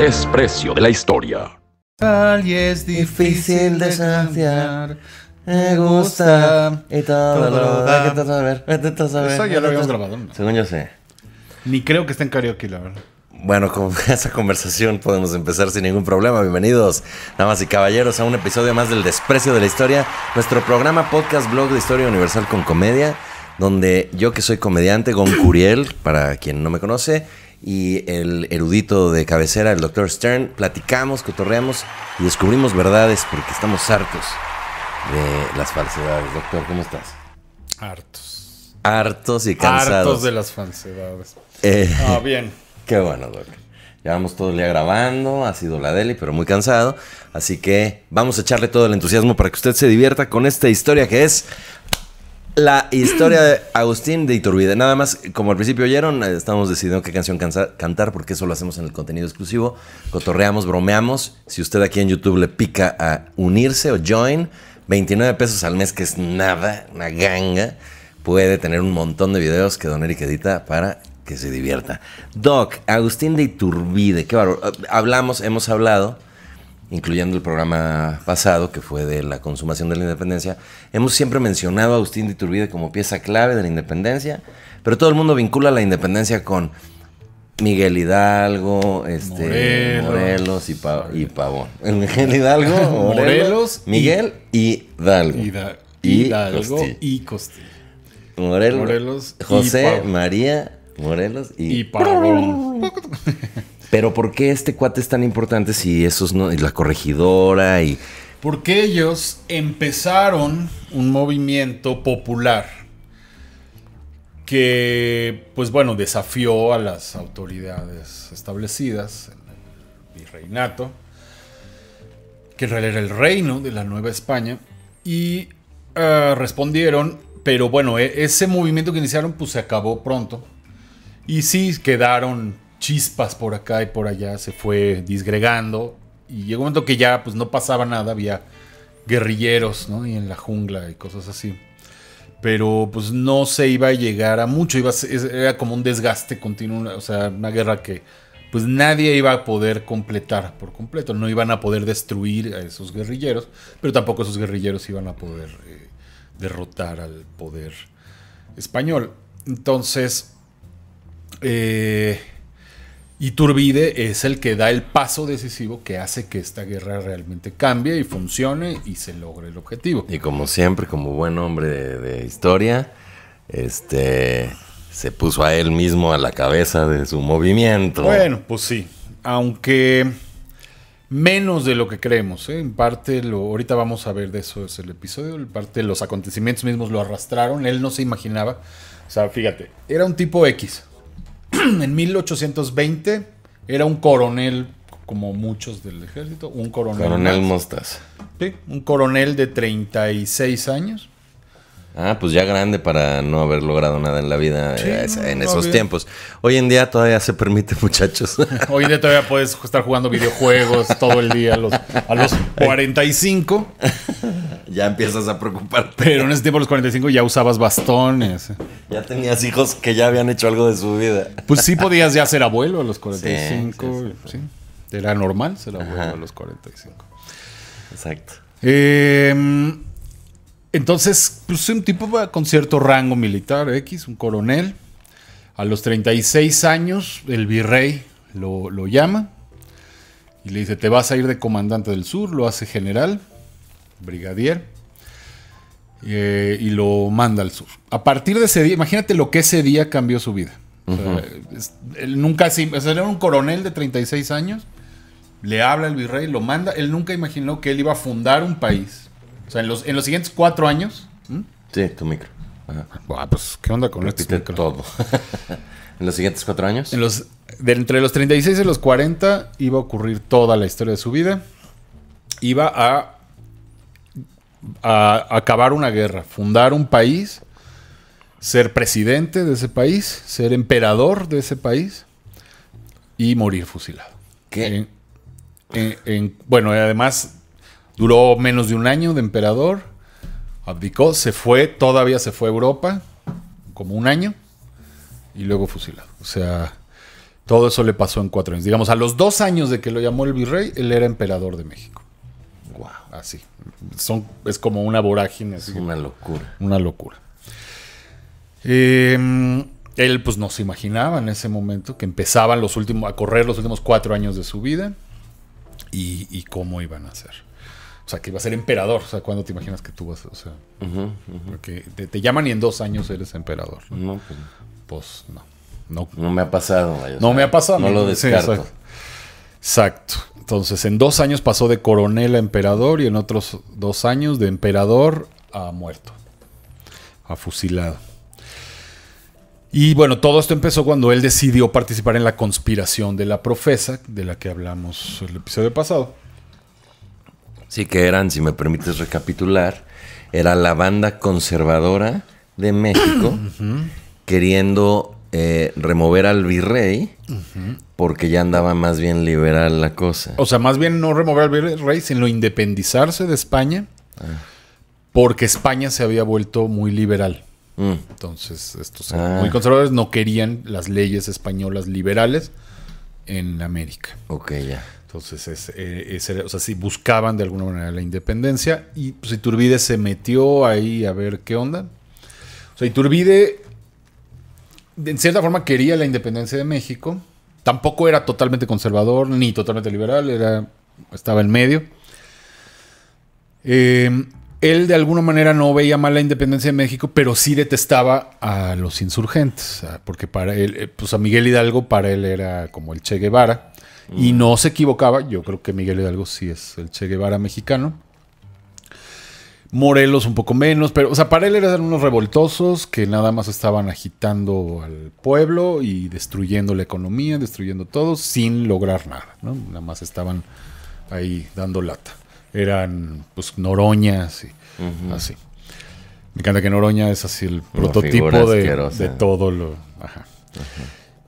desprecio de la historia. Y es difícil de Me gusta. Y todo lo Eso ya lo habíamos grabado. Según yo sé. Ni creo que esté en karaoke, la verdad. Bueno, con esa conversación podemos empezar sin ningún problema. Bienvenidos, damas y caballeros, a un episodio más del Desprecio de la Historia, nuestro programa podcast blog de Historia Universal con Comedia, donde yo que soy comediante, Gon Curiel, para quien no me conoce, y el erudito de cabecera, el doctor Stern, platicamos, cotorreamos y descubrimos verdades porque estamos hartos de las falsedades. Doctor, ¿cómo estás? Hartos. Hartos y cansados. Hartos de las falsedades. Eh, ah, bien. Qué bueno, doctor. Llevamos todo el día grabando, ha sido la deli, pero muy cansado. Así que vamos a echarle todo el entusiasmo para que usted se divierta con esta historia que es la historia de Agustín de Iturbide. Nada más, como al principio oyeron, eh, estamos decidiendo qué canción cantar porque eso lo hacemos en el contenido exclusivo. Cotorreamos, bromeamos. Si usted aquí en YouTube le pica a unirse o join, 29 pesos al mes, que es nada, una ganga, puede tener un montón de videos que Don Eric edita para que se divierta. Doc, Agustín de Iturbide, qué bárbaro. Eh, hablamos, hemos hablado incluyendo el programa pasado, que fue de la consumación de la independencia, hemos siempre mencionado a Agustín de Iturbide como pieza clave de la independencia, pero todo el mundo vincula la independencia con Miguel Hidalgo, este, Morelos, y, y, Pavón. Miguel Hidalgo, Morelos, Miguel y Hidalgo. Hidalgo y, Costi Morelos, José María Morelos y Pavón. Pero ¿por qué este cuate es tan importante si esos no, la corregidora y... Porque ellos empezaron un movimiento popular que, pues bueno, desafió a las autoridades establecidas en el virreinato, que en realidad era el reino de la Nueva España, y ah, respondieron, pero bueno, e-, ese movimiento que iniciaron pues se acabó pronto, y sí quedaron chispas por acá y por allá, se fue disgregando. Y llegó un momento que ya pues no pasaba nada, había guerrilleros, ¿no? Y en la jungla y cosas así. Pero pues no se iba a llegar a mucho, era como un desgaste continuo, o sea, una guerra que pues nadie iba a poder completar por completo, no iban a poder destruir a esos guerrilleros, pero tampoco esos guerrilleros iban a poder eh, derrotar al poder español. Entonces, eh, y Turbide es el que da el paso decisivo que hace que esta guerra realmente cambie y funcione y se logre el objetivo. Y como siempre, como buen hombre de, historia, este se puso a él mismo a la cabeza de su movimiento. Bueno, pues sí, aunque menos de lo que creemos. ¿eh? En parte, lo, ahorita vamos a ver de eso es el episodio. En parte, los acontecimientos mismos lo arrastraron. Él no se imaginaba. O sea, fíjate, era un tipo X. en 1820 era un coronel, como muchos del ejército, un coronel. Coronel Sí, un coronel de 36 años Ah, pues ya grande para no haber logrado nada en la vida eh, en esos tiempos. Hoy en día todavía se permite, muchachos. Hoy en día todavía puedes estar jugando videojuegos todo el día a los, a los 45. Ya empiezas a preocuparte. Pero en ese tiempo, a los 45, ya usabas bastones. Ya tenías hijos que ya habían hecho algo de su vida. Pues sí podías ya ser abuelo a los 45. Era normal ser abuelo a los 45. Exacto. Eh entonces, pues, un tipo con cierto rango militar X, un coronel. A los 36 años, el virrey lo, llama y le dice, te vas a ir de comandante del sur, lo hace general, brigadier, eh, y lo manda al sur. A partir de ese día, imagínate lo que ese día cambió su vida. él nunca, o sea, era un coronel de 36 años, le habla al virrey, lo manda, él nunca imaginó que él iba a fundar un país o sea, en los, siguientes cuatro años. Sí, tu micro. pues, ¿qué onda con esto todo. ¿En los siguientes cuatro años? En los, entre los 36 y los 40 iba a ocurrir toda la historia de su vida. Iba a, a acabar una guerra, fundar un país, ser presidente de ese país, ser emperador de ese país y morir fusilado. ¿Qué? bueno, además Duró menos de un año de emperador. Abdicó, se fue, todavía se fue a Europa, como un año, y luego fusilado. O sea, todo eso le pasó en cuatro años. Digamos, a los dos años de que lo llamó el virrey, él era emperador de México. Wow. Así. Son, es como una vorágine. Es una locura. Una locura. Em, él pues no se imaginaba en ese momento que empezaban los últimos, a correr los últimos cuatro años de su vida y, y cómo iban a ser. O sea, que iba a ser emperador. O sea, ¿cuándo te imaginas que tú vas? O sea, porque te, llaman y en dos años eres emperador. No, pues, pues no. no. me ha pasado. no me ha pasado. No lo descarto. exacto. exacto. Entonces, en dos años pasó de coronel a emperador y en otros dos años de emperador a muerto, a fusilado. Y bueno, todo esto empezó cuando él decidió participar en la conspiración de la profesa, de la que hablamos el episodio pasado. Sí, que eran, si me permites recapitular, era la banda conservadora de México queriendo eh, remover al virrey porque ya andaba más bien liberal la cosa. O sea, más bien no remover al virrey, sino independizarse de España ah. porque España se había vuelto muy liberal. Mm. Entonces, estos ah. muy conservadores no querían las leyes españolas liberales en América. Ok, ya. Entonces, es, eh, o sea, sí buscaban de alguna manera la independencia y pues, Iturbide se metió ahí a ver qué onda. O sea, Iturbide, en cierta forma, quería la independencia de México. Tampoco era totalmente conservador ni totalmente liberal, era, estaba en medio. Em, él de alguna manera no veía mal la independencia de México, pero sí detestaba a los insurgentes, porque para él, eh, pues a Miguel Hidalgo para él era como el Che Guevara. Y mm. no se equivocaba. Yo creo que Miguel Hidalgo sí es el Che Guevara mexicano. Morelos un poco menos, pero, o sea, para él eran unos revoltosos que nada más estaban agitando al pueblo y destruyendo la economía, destruyendo todo, sin lograr nada, Nada más estaban ahí dando lata. Eran, pues, Noroñas y así. Me encanta que Noroña es así el prototipo de, todo lo...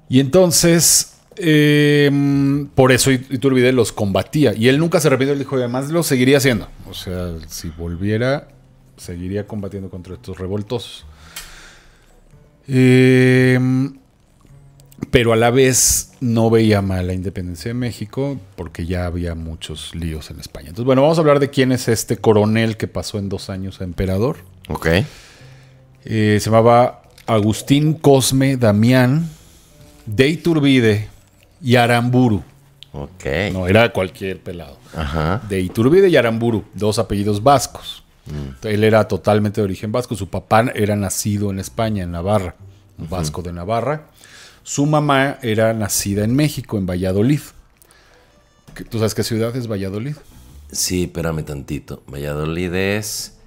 Y entonces Em, por eso Iturbide los combatía. Y él nunca se arrepintió. Él dijo, además lo seguiría haciendo. O sea, si volviera, seguiría combatiendo contra estos revoltosos. Em, pero a la vez no veía mal la independencia de México porque ya había muchos líos en España. Entonces, bueno, vamos a hablar de quién es este coronel que pasó en dos años a emperador. Ok. Eh, se llamaba Agustín Cosme Damián de Iturbide Yaramburu. Ok. No era cualquier pelado. Ajá. De Iturbide y Aramburu, dos apellidos vascos. Mm. Él era totalmente de origen vasco. Su papá era nacido en España, en Navarra, vasco de Navarra. Su mamá era nacida en México, en Valladolid. ¿Tú sabes qué ciudad es Valladolid? Sí, espérame tantito. Valladolid es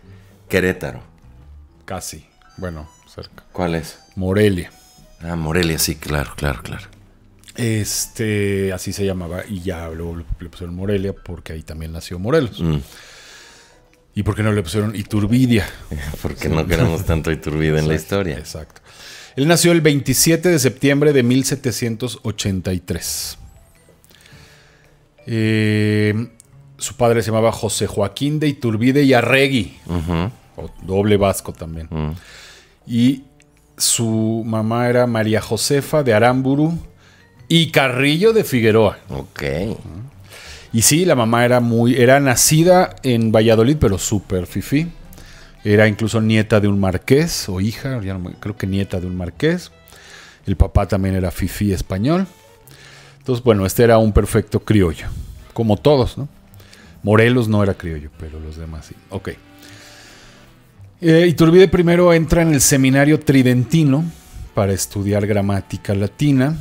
Querétaro. Casi. Bueno, cerca. ¿Cuál es? Morelia. Ah, Morelia, sí, claro, claro, claro. Este, así se llamaba, y ya luego le pusieron Morelia porque ahí también nació Morelos. Mm. ¿Y por qué no le pusieron Iturbidia? Porque no queremos tanto Iturbide en la historia. Exacto. Él nació el 27 de septiembre de 1783. Eh, su padre se llamaba José Joaquín de Iturbide y Arregui, o doble vasco también. Mm. Y su mamá era María Josefa de Aramburu y Carrillo de Figueroa. Ok. Y sí, la mamá era muy, era nacida en Valladolid, pero súper fifí. Era incluso nieta de un marqués o hija, creo que nieta de un marqués. El papá también era fifí español. Entonces, bueno, este era un perfecto criollo, como todos, ¿no? Morelos no era criollo, pero los demás sí. Ok. Eh, Iturbide primero entra en el seminario tridentino para estudiar gramática latina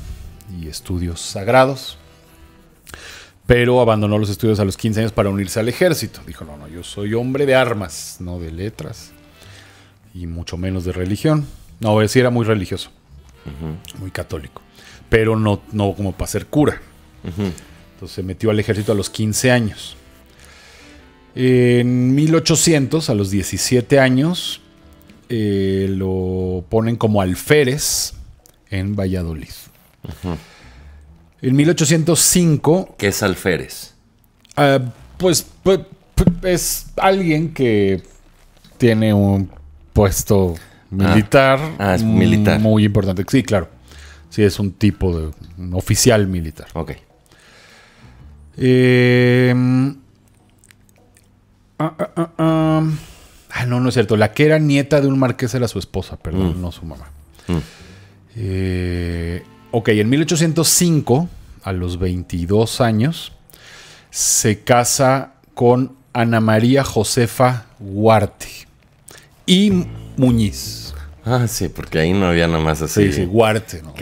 y estudios sagrados, pero abandonó los estudios a los 15 años para unirse al ejército. Dijo, no, no, yo soy hombre de armas, no de letras, y mucho menos de religión. No, sí era muy religioso, muy católico, pero no, no como para ser cura. Entonces se metió al ejército a los 15 años. En 1800, a los 17 años, eh, lo ponen como alférez en Valladolid. En 1805. ¿Qué es alférez? Ah, pues, pues, es alguien que tiene un puesto ah. militar. Ah, militar. Muy importante. Sí, claro. Sí, es un tipo de oficial militar. Ok. Em, ah, no, no es cierto. La que era nieta de un marqués era su esposa, perdón, mm. no su mamá. Mm. Eh, ok, en 1805, a los 22 años, se casa con Ana María Josefa Huarte y Muñiz. Ah, sí, porque ahí no había nada más así. Sí, sí, Huarte. ¿no?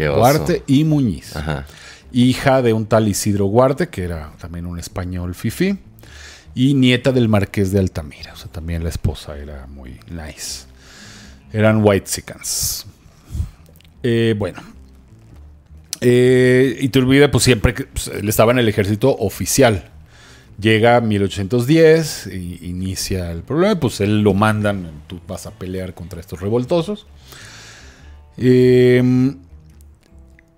y Muñiz. Ajá. Hija de un tal Isidro Huarte, que era también un español fifí, y nieta del marqués de Altamira. O sea, también la esposa era muy nice. Eran white seconds. Eh, bueno, eh, y Eh, olvida pues siempre pues, él estaba en el ejército oficial. Llega 1810, e inicia el problema, pues él lo mandan, tú vas a pelear contra estos revoltosos. Em,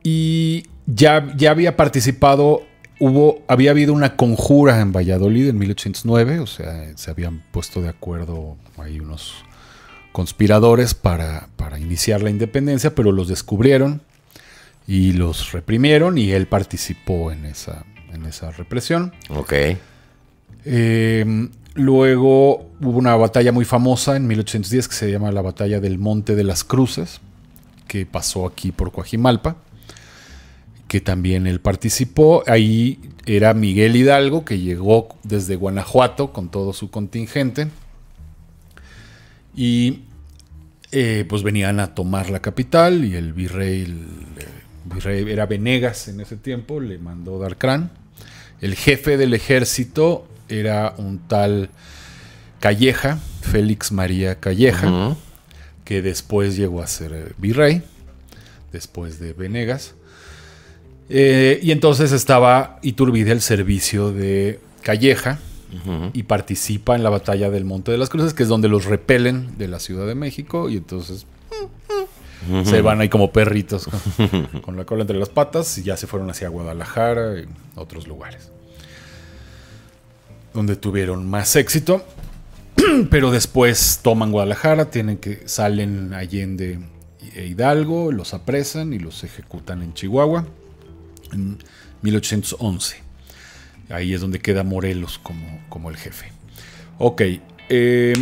y ya, ya había participado, hubo, había habido una conjura en Valladolid en 1809, o sea, se habían puesto de acuerdo ahí unos conspiradores para, para iniciar la independencia, pero los descubrieron y los reprimieron y él participó en esa, en esa represión. Ok. Em, luego hubo una batalla muy famosa en 1810 que se llama la Batalla del Monte de las Cruces, que pasó aquí por Coajimalpa, que también él participó. Ahí era Miguel Hidalgo, que llegó desde Guanajuato con todo su contingente. Y eh, pues venían a tomar la capital y el virrey virrey era Venegas en ese tiempo, le mandó dar El jefe del ejército era un tal Calleja, Félix María Calleja, que después llegó a ser eh, virrey, después de Venegas. Eh, y entonces estaba Iturbide al servicio de Calleja y participa en la batalla del Monte de las Cruces, que es donde los repelen de la Ciudad de México. Y entonces se van ahí como perritos con, la cola entre las patas y ya se fueron hacia Guadalajara y otros lugares. Donde tuvieron más éxito, pero después toman Guadalajara, tienen que salen Allende e Hidalgo, los apresan y los ejecutan en Chihuahua en 1811. Ahí es donde queda Morelos como, como el jefe. Ok, eh,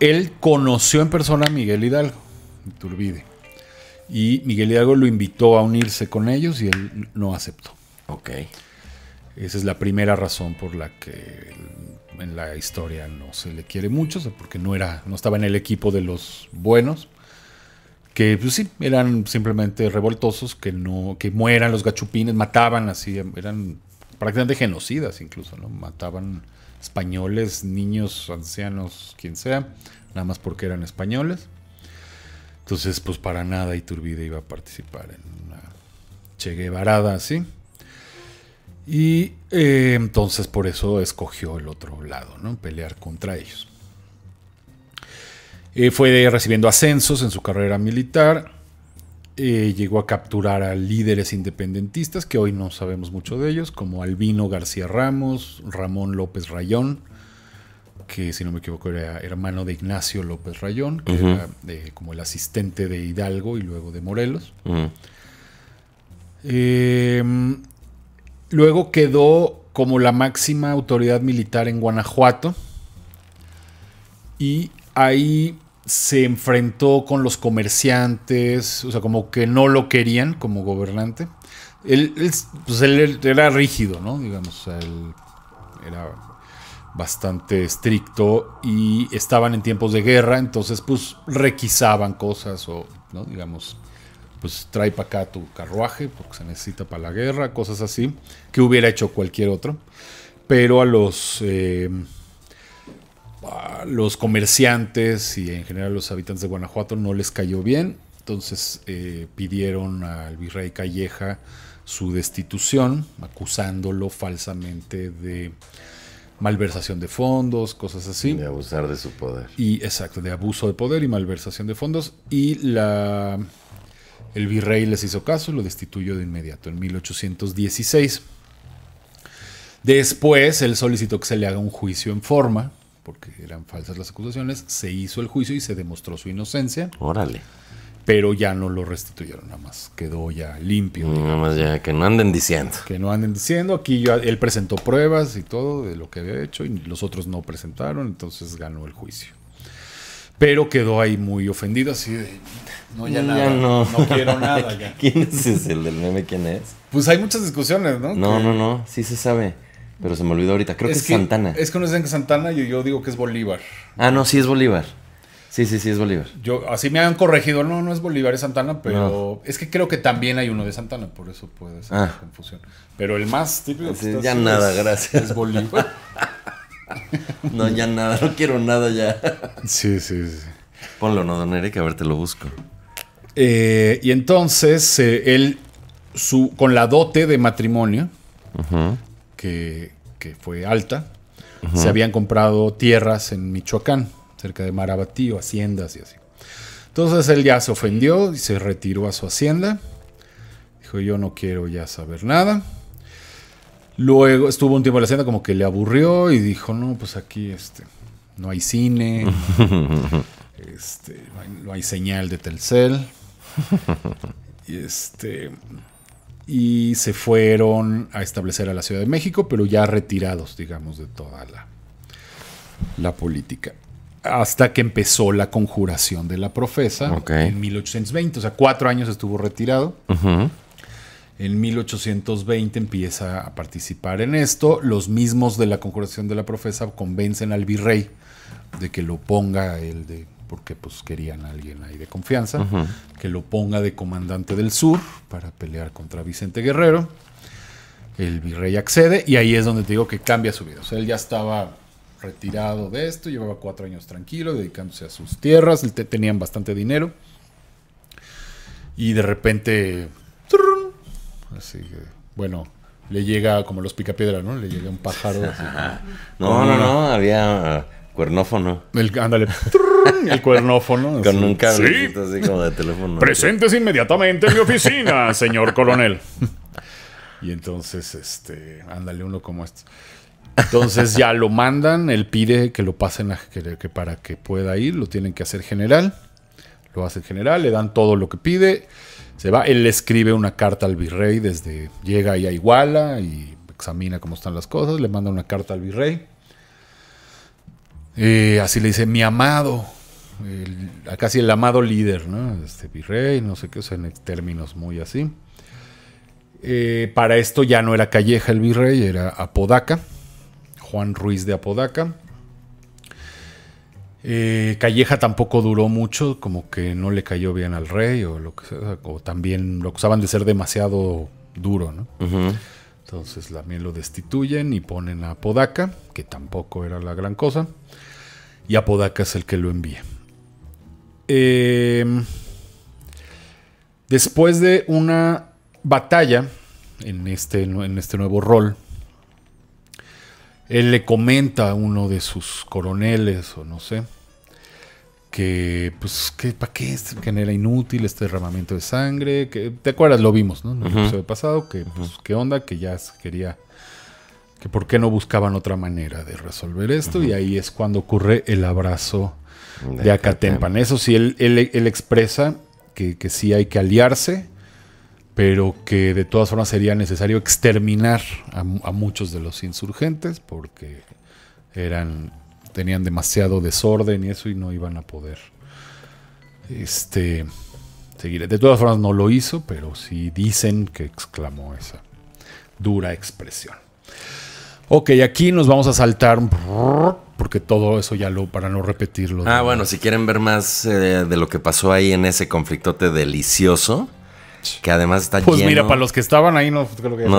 él conoció en persona a Miguel Hidalgo, Iturbide. Y Miguel Hidalgo lo invitó a unirse con ellos y él no aceptó. Ok. Esa es la primera razón por la que en la historia no se le quiere mucho, porque no, era, no estaba en el equipo de los buenos, que pues, sí, eran simplemente revoltosos, que, no, que mueran los gachupines, mataban así, eran prácticamente genocidas incluso, ¿no? Mataban españoles, niños, ancianos, quien sea, nada más porque eran españoles. Entonces, pues para nada Iturbide iba a participar en una Che Guevarada. así. Y eh, entonces por eso escogió el otro lado, ¿no? Pelear contra ellos. Eh, fue recibiendo ascensos en su carrera militar. Eh, llegó a capturar a líderes independentistas, que hoy no sabemos mucho de ellos, como Albino García Ramos, Ramón López Rayón, que si no me equivoco era hermano de Ignacio López Rayón, que era eh, como el asistente de Hidalgo y luego de Morelos. Em, luego quedó como la máxima autoridad militar en Guanajuato y ahí se enfrentó con los comerciantes, o sea, como que no lo querían como gobernante. Él, pues, era rígido, ¿no? Digamos, él era bastante estricto y estaban en tiempos de guerra, entonces pues requisaban cosas o, digamos, pues trae para acá tu carruaje porque se necesita para la guerra, cosas así, que hubiera hecho cualquier otro. Pero a los, eh, los comerciantes y en general los habitantes de Guanajuato no les cayó bien, entonces eh, pidieron al virrey Calleja su destitución, acusándolo falsamente de malversación de fondos, cosas así. De abusar de su poder. Y exacto, de abuso de poder y malversación de fondos. Y la, el virrey les hizo caso y lo destituyó de inmediato en 1816. Después él solicitó que se le haga un juicio en forma, porque eran falsas las acusaciones. Se hizo el juicio y se demostró su inocencia. Órale pero ya no lo restituyeron, nada más quedó ya limpio. Mm, nada más ya, que no anden diciendo. Que no anden diciendo, aquí yo, él presentó pruebas y todo de lo que había hecho y los otros no presentaron, entonces ganó el juicio. Pero quedó ahí muy ofendido, así de. No, ya, nada. No. no. quiero nada. Ya. ¿Quién es el del meme? ¿Quién es? Pues hay muchas discusiones, ¿no? No, no, no. Sí se sabe. Pero se me olvidó ahorita. Creo que, es Santana. Es que no dicen que Santana y yo digo que es Bolívar. Ah, no, sí es Bolívar. Sí, sí, sí, es Bolívar. Yo, así me han corregido, no, no es Bolívar, es Santana, pero es que creo que también hay uno de Santana, por eso puede ser ah. confusión. Pero el más típico. Pues, ya nada, gracias. Es Bolívar. no, ya nada, no quiero nada ya. sí, sí, sí. Ponlo, no, don Eric, a ver, te lo busco. Eh, y entonces, eh, él, su, con la dote de matrimonio, que, fue alta, se habían comprado tierras en Michoacán cerca de Marabatío, haciendas y así. Entonces él ya se ofendió y se retiró a su hacienda. Dijo, yo no quiero ya saber nada. Luego estuvo un tiempo en la hacienda como que le aburrió y dijo, no, pues aquí este, no hay cine, este, no, hay, señal de Telcel. Y, este, y se fueron a establecer a la Ciudad de México, pero ya retirados, digamos, de toda la, la política hasta que empezó la conjuración de la profesa en 1820. O sea, cuatro años estuvo retirado. En 1820 empieza a participar en esto. Los mismos de la conjuración de la profesa convencen al virrey de que lo ponga el de porque pues querían a alguien ahí de confianza, que lo ponga de comandante del sur para pelear contra Vicente Guerrero. El virrey accede y ahí es donde te digo que cambia su vida. O sea, él ya estaba retirado de esto, llevaba cuatro años tranquilo, dedicándose a sus tierras, tenían bastante dinero. Y de repente, así bueno, le llega como los picapiedras, ¿no? Le llega un pájaro. no, no, no, había ah, cuernófono. ándale, el cuernófono. Con un cable ¿Sí? así como de teléfono. Presentes inmediatamente en mi oficina, señor coronel. y entonces, este, ándale uno como esto. Entonces ya lo mandan, él pide que lo pasen a, que, para que pueda ir, lo tienen que hacer general, lo hace general, le dan todo lo que pide, se va, él le escribe una carta al virrey desde, llega ahí a Iguala y examina cómo están las cosas, le manda una carta al virrey. Eh, así le dice, mi amado, casi el amado líder, ¿no? Este virrey, no sé qué, o sea, en términos muy así. Eh, para esto ya no era Calleja el virrey, era Apodaca. Juan Ruiz de Apodaca. Eh, Calleja tampoco duró mucho, como que no le cayó bien al rey o lo que sea, o también lo acusaban de ser demasiado duro, ¿no? Entonces también lo destituyen y ponen a Apodaca, que tampoco era la gran cosa, y Apodaca es el que lo envía. Em, después de una batalla en este, en este nuevo rol, él le comenta a uno de sus coroneles o no sé que pues que para qué genera inútil este derramamiento de sangre, que te acuerdas lo vimos, ¿no? En el episodio pasado que pues, qué onda que ya se quería que por qué no buscaban otra manera de resolver esto y ahí es cuando ocurre el abrazo de, de Acatempan. Eso sí él, expresa que, que, sí hay que aliarse pero que de todas formas sería necesario exterminar a, muchos de los insurgentes porque eran tenían demasiado desorden y eso y no iban a poder este seguir. De todas formas no lo hizo, pero sí dicen que exclamó esa dura expresión. Ok, aquí nos vamos a saltar porque todo eso ya lo para no repetirlo. Ah, bueno, si quieren ver más eh, de lo que pasó ahí en ese conflictote delicioso, que además está pues lleno. Pues mira, para los que estaban ahí no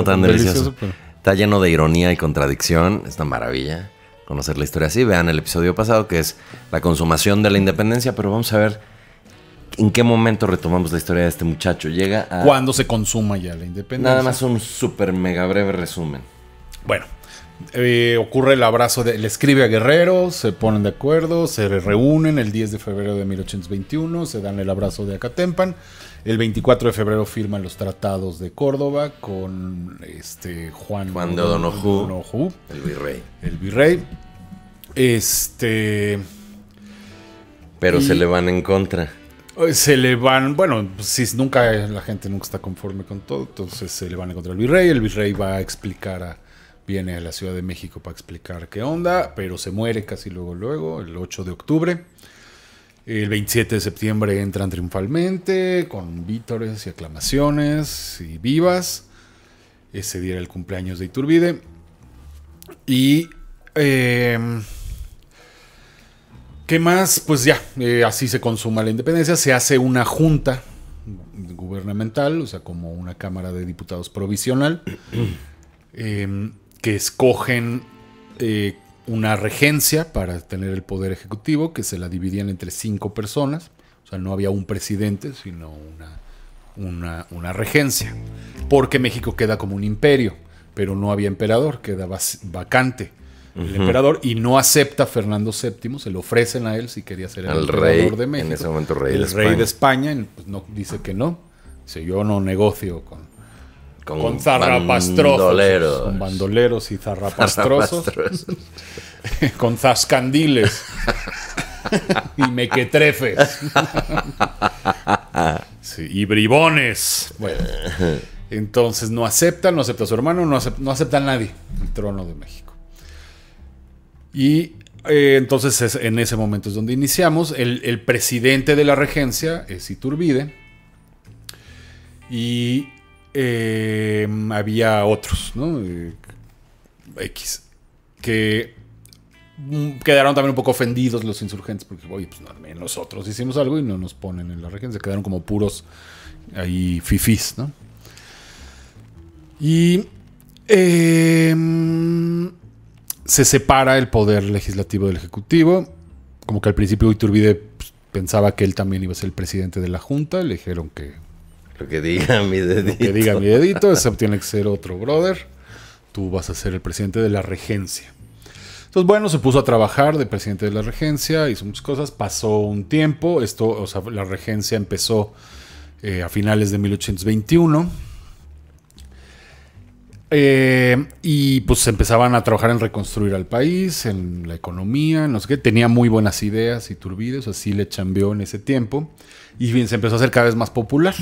tan delicioso. Está lleno de ironía y contradicción. Es una maravilla conocer la historia así. Vean el episodio pasado que es la consumación de la independencia, pero vamos a ver en qué momento retomamos la historia de este muchacho. Llega a. Cuando se consuma ya la independencia. Nada más un súper mega breve resumen. Bueno, eh, ocurre el abrazo, de, le escribe a Guerrero, se ponen de acuerdo, se reúnen el 10 de febrero de 1821, se dan el abrazo de Acatempan. El 24 de febrero firman los tratados de Córdoba con este Juan, Juan de el virrey. El virrey. Este. Pero se le van en contra. Eh, se le van, bueno, si nunca la gente nunca está conforme con todo, entonces se le van en contra al virrey. El virrey va a explicar a, viene a la Ciudad de México para explicar qué onda, pero se muere casi luego luego, el 8 de octubre. El 27 de septiembre entran triunfalmente, con vítores y aclamaciones y vivas. Ese día era el cumpleaños de Iturbide. Y... Em, ¿Qué más? Pues ya, eh, así se consuma la independencia. Se hace una junta gubernamental, o sea, como una Cámara de Diputados provisional, em, que escogen eh, una regencia para tener el poder ejecutivo, que se la dividían entre cinco personas. O sea, no había un presidente, sino una, una, regencia. Porque México queda como un imperio, pero no había emperador, Quedaba vacante el emperador y no acepta Fernando VII, se le ofrecen a él si quería ser el emperador rey, de México. momento el rey España. de España pues, no, dice que no, dice yo no negocio con, con, zarrapastrosos. bandoleros. Con bandoleros y zarrapastrosos. con zascandiles. y mequetrefes. y bribones. Bueno. Entonces no aceptan, no acepta a su hermano, no acepta, a nadie el trono de México. Y eh, entonces en ese momento es donde iniciamos. El, el presidente de la regencia es Iturbide. Y Em, había otros, ¿no? Eh, X. Que mm, quedaron también un poco ofendidos los insurgentes porque, oye, pues también nosotros hicimos algo y no nos ponen en la región Se quedaron como puros ahí fifís, ¿no? Y em, se separa el poder legislativo del ejecutivo. Como que al principio Iturbide pues, pensaba que él también iba a ser el presidente de la Junta. Le dijeron que lo que diga mi dedito. Lo que diga mi dedito, ese tiene que ser otro brother. Tú vas a ser el presidente de la regencia. Entonces, bueno, se puso a trabajar de presidente de la regencia, hizo muchas cosas, pasó un tiempo, esto, o sea, la regencia empezó eh, a finales de 1821. Eh, y pues empezaban a trabajar en reconstruir al país, en la economía, no sé qué. Tenía muy buenas ideas y turbides, así le chambeó en ese tiempo. Y bien, se empezó a hacer cada vez más popular.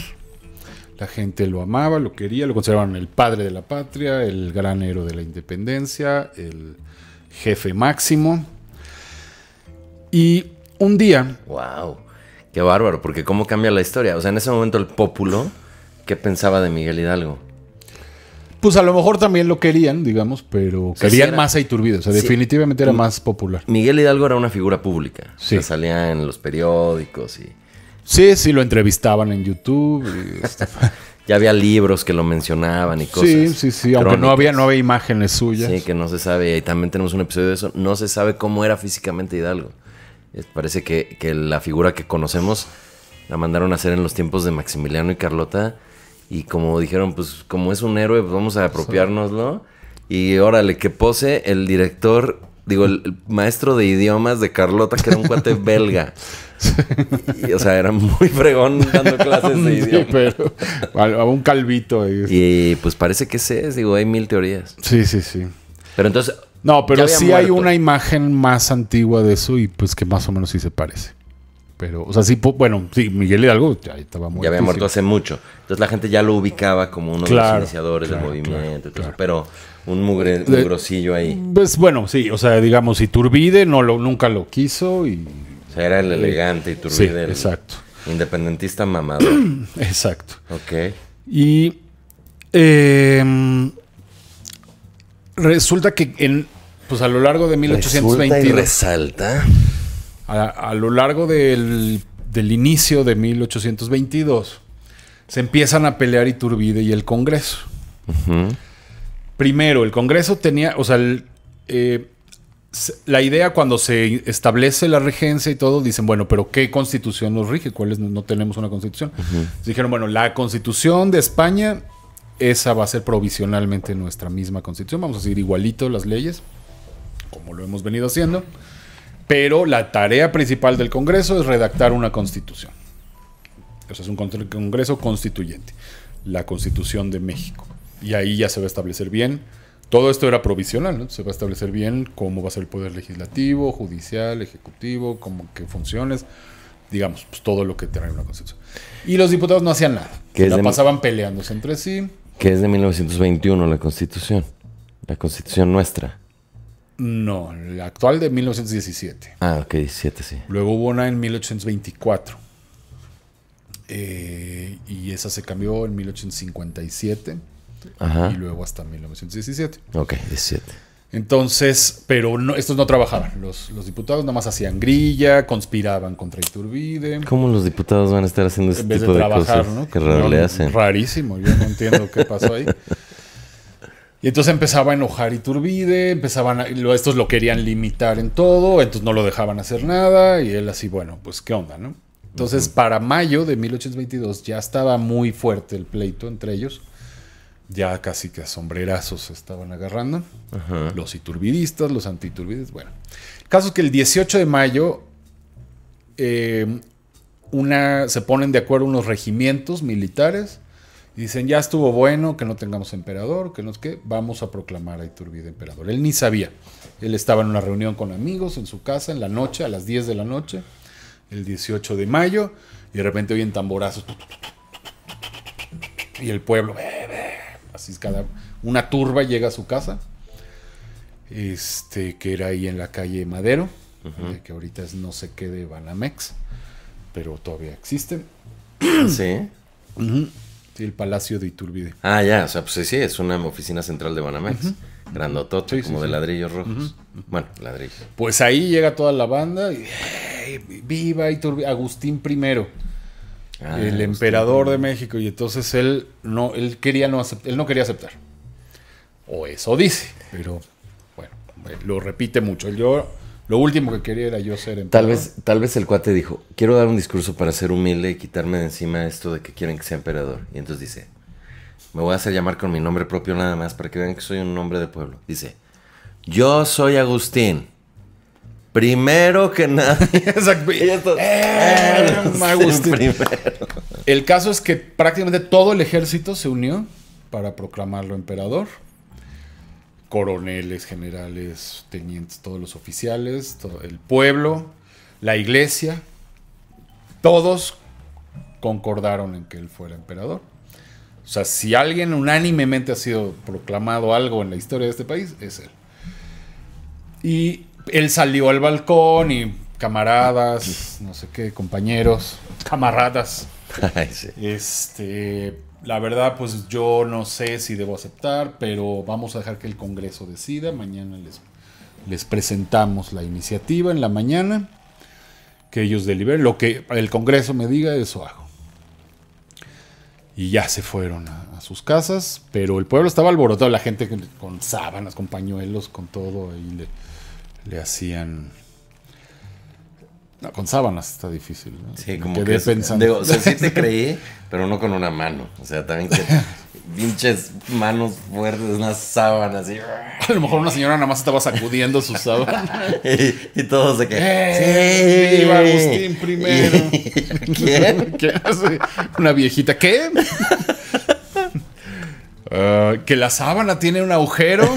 La gente lo amaba, lo quería, lo consideraban el padre de la patria, el gran héroe de la independencia, el jefe máximo. Y un día. ¡Wow! ¡Qué bárbaro! Porque cómo cambia la historia. O sea, en ese momento el pópulo, ¿qué pensaba de Miguel Hidalgo? Pues a lo mejor también lo querían, digamos, pero querían más a Iturbide. O sea, definitivamente era más popular. Miguel Hidalgo era una figura pública. Sí. salía en los periódicos y Sí, sí, lo entrevistaban en YouTube. Este, ya había libros que lo mencionaban y cosas. Sí, sí, sí, aunque no había, no había imágenes suyas. Sí, que no se sabe. Y también tenemos un episodio de eso. No se sabe cómo era físicamente Hidalgo. Parece que, la figura que conocemos la mandaron a hacer en los tiempos de Maximiliano y Carlota. Y como dijeron, pues como es un héroe, pues vamos a apropiárnoslo. Y órale, que pose el director, digo, el, maestro de idiomas de Carlota, que era un cuate belga. o sea, era muy fregón dando clases de pero a un calvito. Ahí. Y pues parece que ese digo, hay mil teorías. Sí, sí, sí. Pero entonces... No, pero sí hay una imagen más antigua de eso y pues que más o menos sí se parece. Pero, o sea, sí, bueno, sí, Miguel Hidalgo ya estaba muerto. Ya había muerto hace mucho. Entonces la gente ya lo ubicaba como uno de los iniciadores del movimiento. pero un mugre, mugrosillo ahí. Pues bueno, sí, o sea, digamos, turbide no lo, nunca lo quiso y era el eh, elegante y turbide. exacto. Independentista mamado. exacto. Ok. Y em, resulta que en, pues a lo largo de 1822. resalta. A, lo largo del, del, inicio de 1822, se empiezan a pelear Iturbide y el Congreso. Primero, el Congreso tenía, o sea, el, eh, la idea cuando se establece la regencia y todo, dicen, bueno, pero ¿qué constitución nos rige? ¿Cuáles no tenemos una constitución? Dijeron, bueno, la constitución de España, esa va a ser provisionalmente nuestra misma constitución, vamos a seguir igualito las leyes, como lo hemos venido haciendo, pero la tarea principal del Congreso es redactar una constitución. eso es un Congreso constituyente, la constitución de México. Y ahí ya se va a establecer bien todo esto era provisional, ¿no? Se va a establecer bien cómo va a ser el poder legislativo, judicial, ejecutivo, cómo que funciones, digamos, pues todo lo que trae una constitución. Y los diputados no hacían nada. Que pasaban peleándose entre sí. ¿Qué es de 1921 la constitución, la constitución nuestra. No, la actual de 1917. Ah, ok, 17, sí. Luego hubo una en 1824. Eh, y esa se cambió en 1857 y luego hasta 1917. Ok, 17. Entonces, pero estos no trabajaban. Los, diputados nada más hacían grilla, conspiraban contra Iturbide. ¿Cómo los diputados van a estar haciendo este tipo de, cosas? Que raro le hacen. Rarísimo, yo no entiendo qué pasó ahí. Y entonces empezaba a enojar Iturbide, empezaban a, estos lo querían limitar en todo, entonces no lo dejaban hacer nada y él así, bueno, pues qué onda, ¿no? Entonces, para mayo de 1822 ya estaba muy fuerte el pleito entre ellos ya casi que a sombrerazos se estaban agarrando. Los iturbidistas, los antiturbides Bueno, el caso es que el 18 de mayo eh, una, se ponen de acuerdo unos regimientos militares y dicen: Ya estuvo bueno que no tengamos emperador, que no es que vamos a proclamar a Iturbide emperador. Él ni sabía. Él estaba en una reunión con amigos en su casa en la noche, a las 10 de la noche, el 18 de mayo, y de repente oyen tamborazos. Y el pueblo, eh, Así es, cada una turba llega a su casa, este, que era ahí en la calle Madero, eh, que ahorita es no sé qué de Banamex, pero todavía existe. Sí. el Palacio de Iturbide. Ah, ya, o sea, pues sí, es una oficina central de Banamex. Grandototo como de ladrillos rojos. Bueno, ladrillos. Pues ahí llega toda la banda y, viva Iturbide, Agustín primero. Ah, el emperador de México y entonces él no él quería no aceptar, él no quería aceptar. O eso dice, pero bueno, eh, lo repite mucho. Yo lo último que quería era yo ser emperador. Tal vez tal vez el cuate dijo, "Quiero dar un discurso para ser humilde y quitarme de encima esto de que quieren que sea emperador." Y entonces dice, "Me voy a hacer llamar con mi nombre propio nada más para que vean que soy un hombre de pueblo." Dice, "Yo soy Agustín." Primero que nada. Eh, el caso es que prácticamente todo el ejército se unió para proclamarlo emperador. Coroneles, generales, tenientes, todos los oficiales, todo el pueblo, la iglesia, todos concordaron en que él fuera emperador. O sea, si alguien unánimemente ha sido proclamado algo en la historia de este país, es él. Y él salió al balcón y camaradas, no sé qué, compañeros, camaradas. Este, la verdad, pues yo no sé si debo aceptar, pero vamos a dejar que el Congreso decida. Mañana les, les presentamos la iniciativa en la mañana, que ellos deliberen. Lo que el Congreso me diga, eso hago. Y ya se fueron a, sus casas, pero el pueblo estaba alborotado, la gente con, sábanas, con pañuelos, con todo. Y le hacían con sábanas está difícil. ¿no? Sí, como que pensando. Digo, o sea, sí te creí, pero no con una mano. O sea, también que pinches manos fuertes, unas sábanas. A lo mejor una señora nada más estaba sacudiendo su sábana y, todos de que. ¡Eh! ¡Viva Agustín primero! ¿Quién? ¿Qué hace? Una viejita. ¿Qué? Ah, que la sábana tiene un agujero.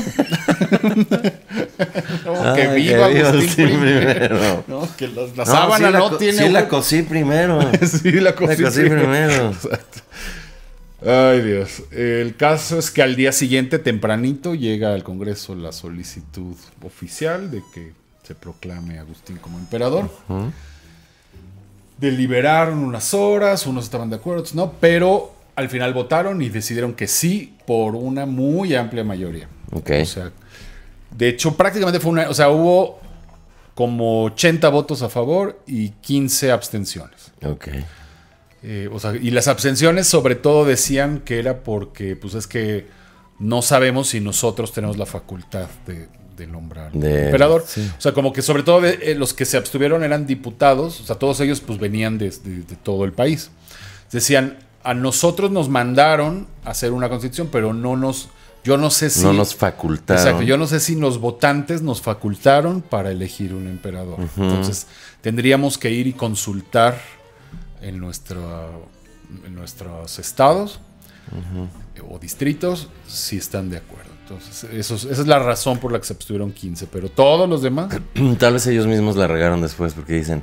Ah, que viva Agustín, que la, sábana no tiene. Sí, la cosí primero. sí, la cosí primero. Ay, Dios. El caso es que al día siguiente, tempranito, llega al Congreso la solicitud oficial de que se proclame Agustín como emperador. Deliberaron unas horas, unos estaban de acuerdo, no, pero al final votaron y decidieron que sí por una muy amplia mayoría. Okay. O de hecho, prácticamente fue una... O sea, hubo como 80 votos a favor y 15 abstenciones. Ok. Eh, o sea, y las abstenciones sobre todo decían que era porque, pues es que no sabemos si nosotros tenemos la facultad de, nombrar de, emperador. O sea, como que sobre todo eh, eh, los que se abstuvieron eran diputados, o sea, todos ellos pues venían de, de, todo el país. Decían, a nosotros nos mandaron a hacer una constitución, pero no nos, yo no sé si. nos facultaron. Yo no sé si los votantes nos facultaron para elegir un emperador. Entonces, tendríamos que ir y consultar en, nuestro, en nuestros estados eh, o distritos si están de acuerdo. Entonces, eso, esa es la razón por la que se abstuvieron 15. Pero todos los demás. Tal vez ellos mismos la regaron después porque dicen: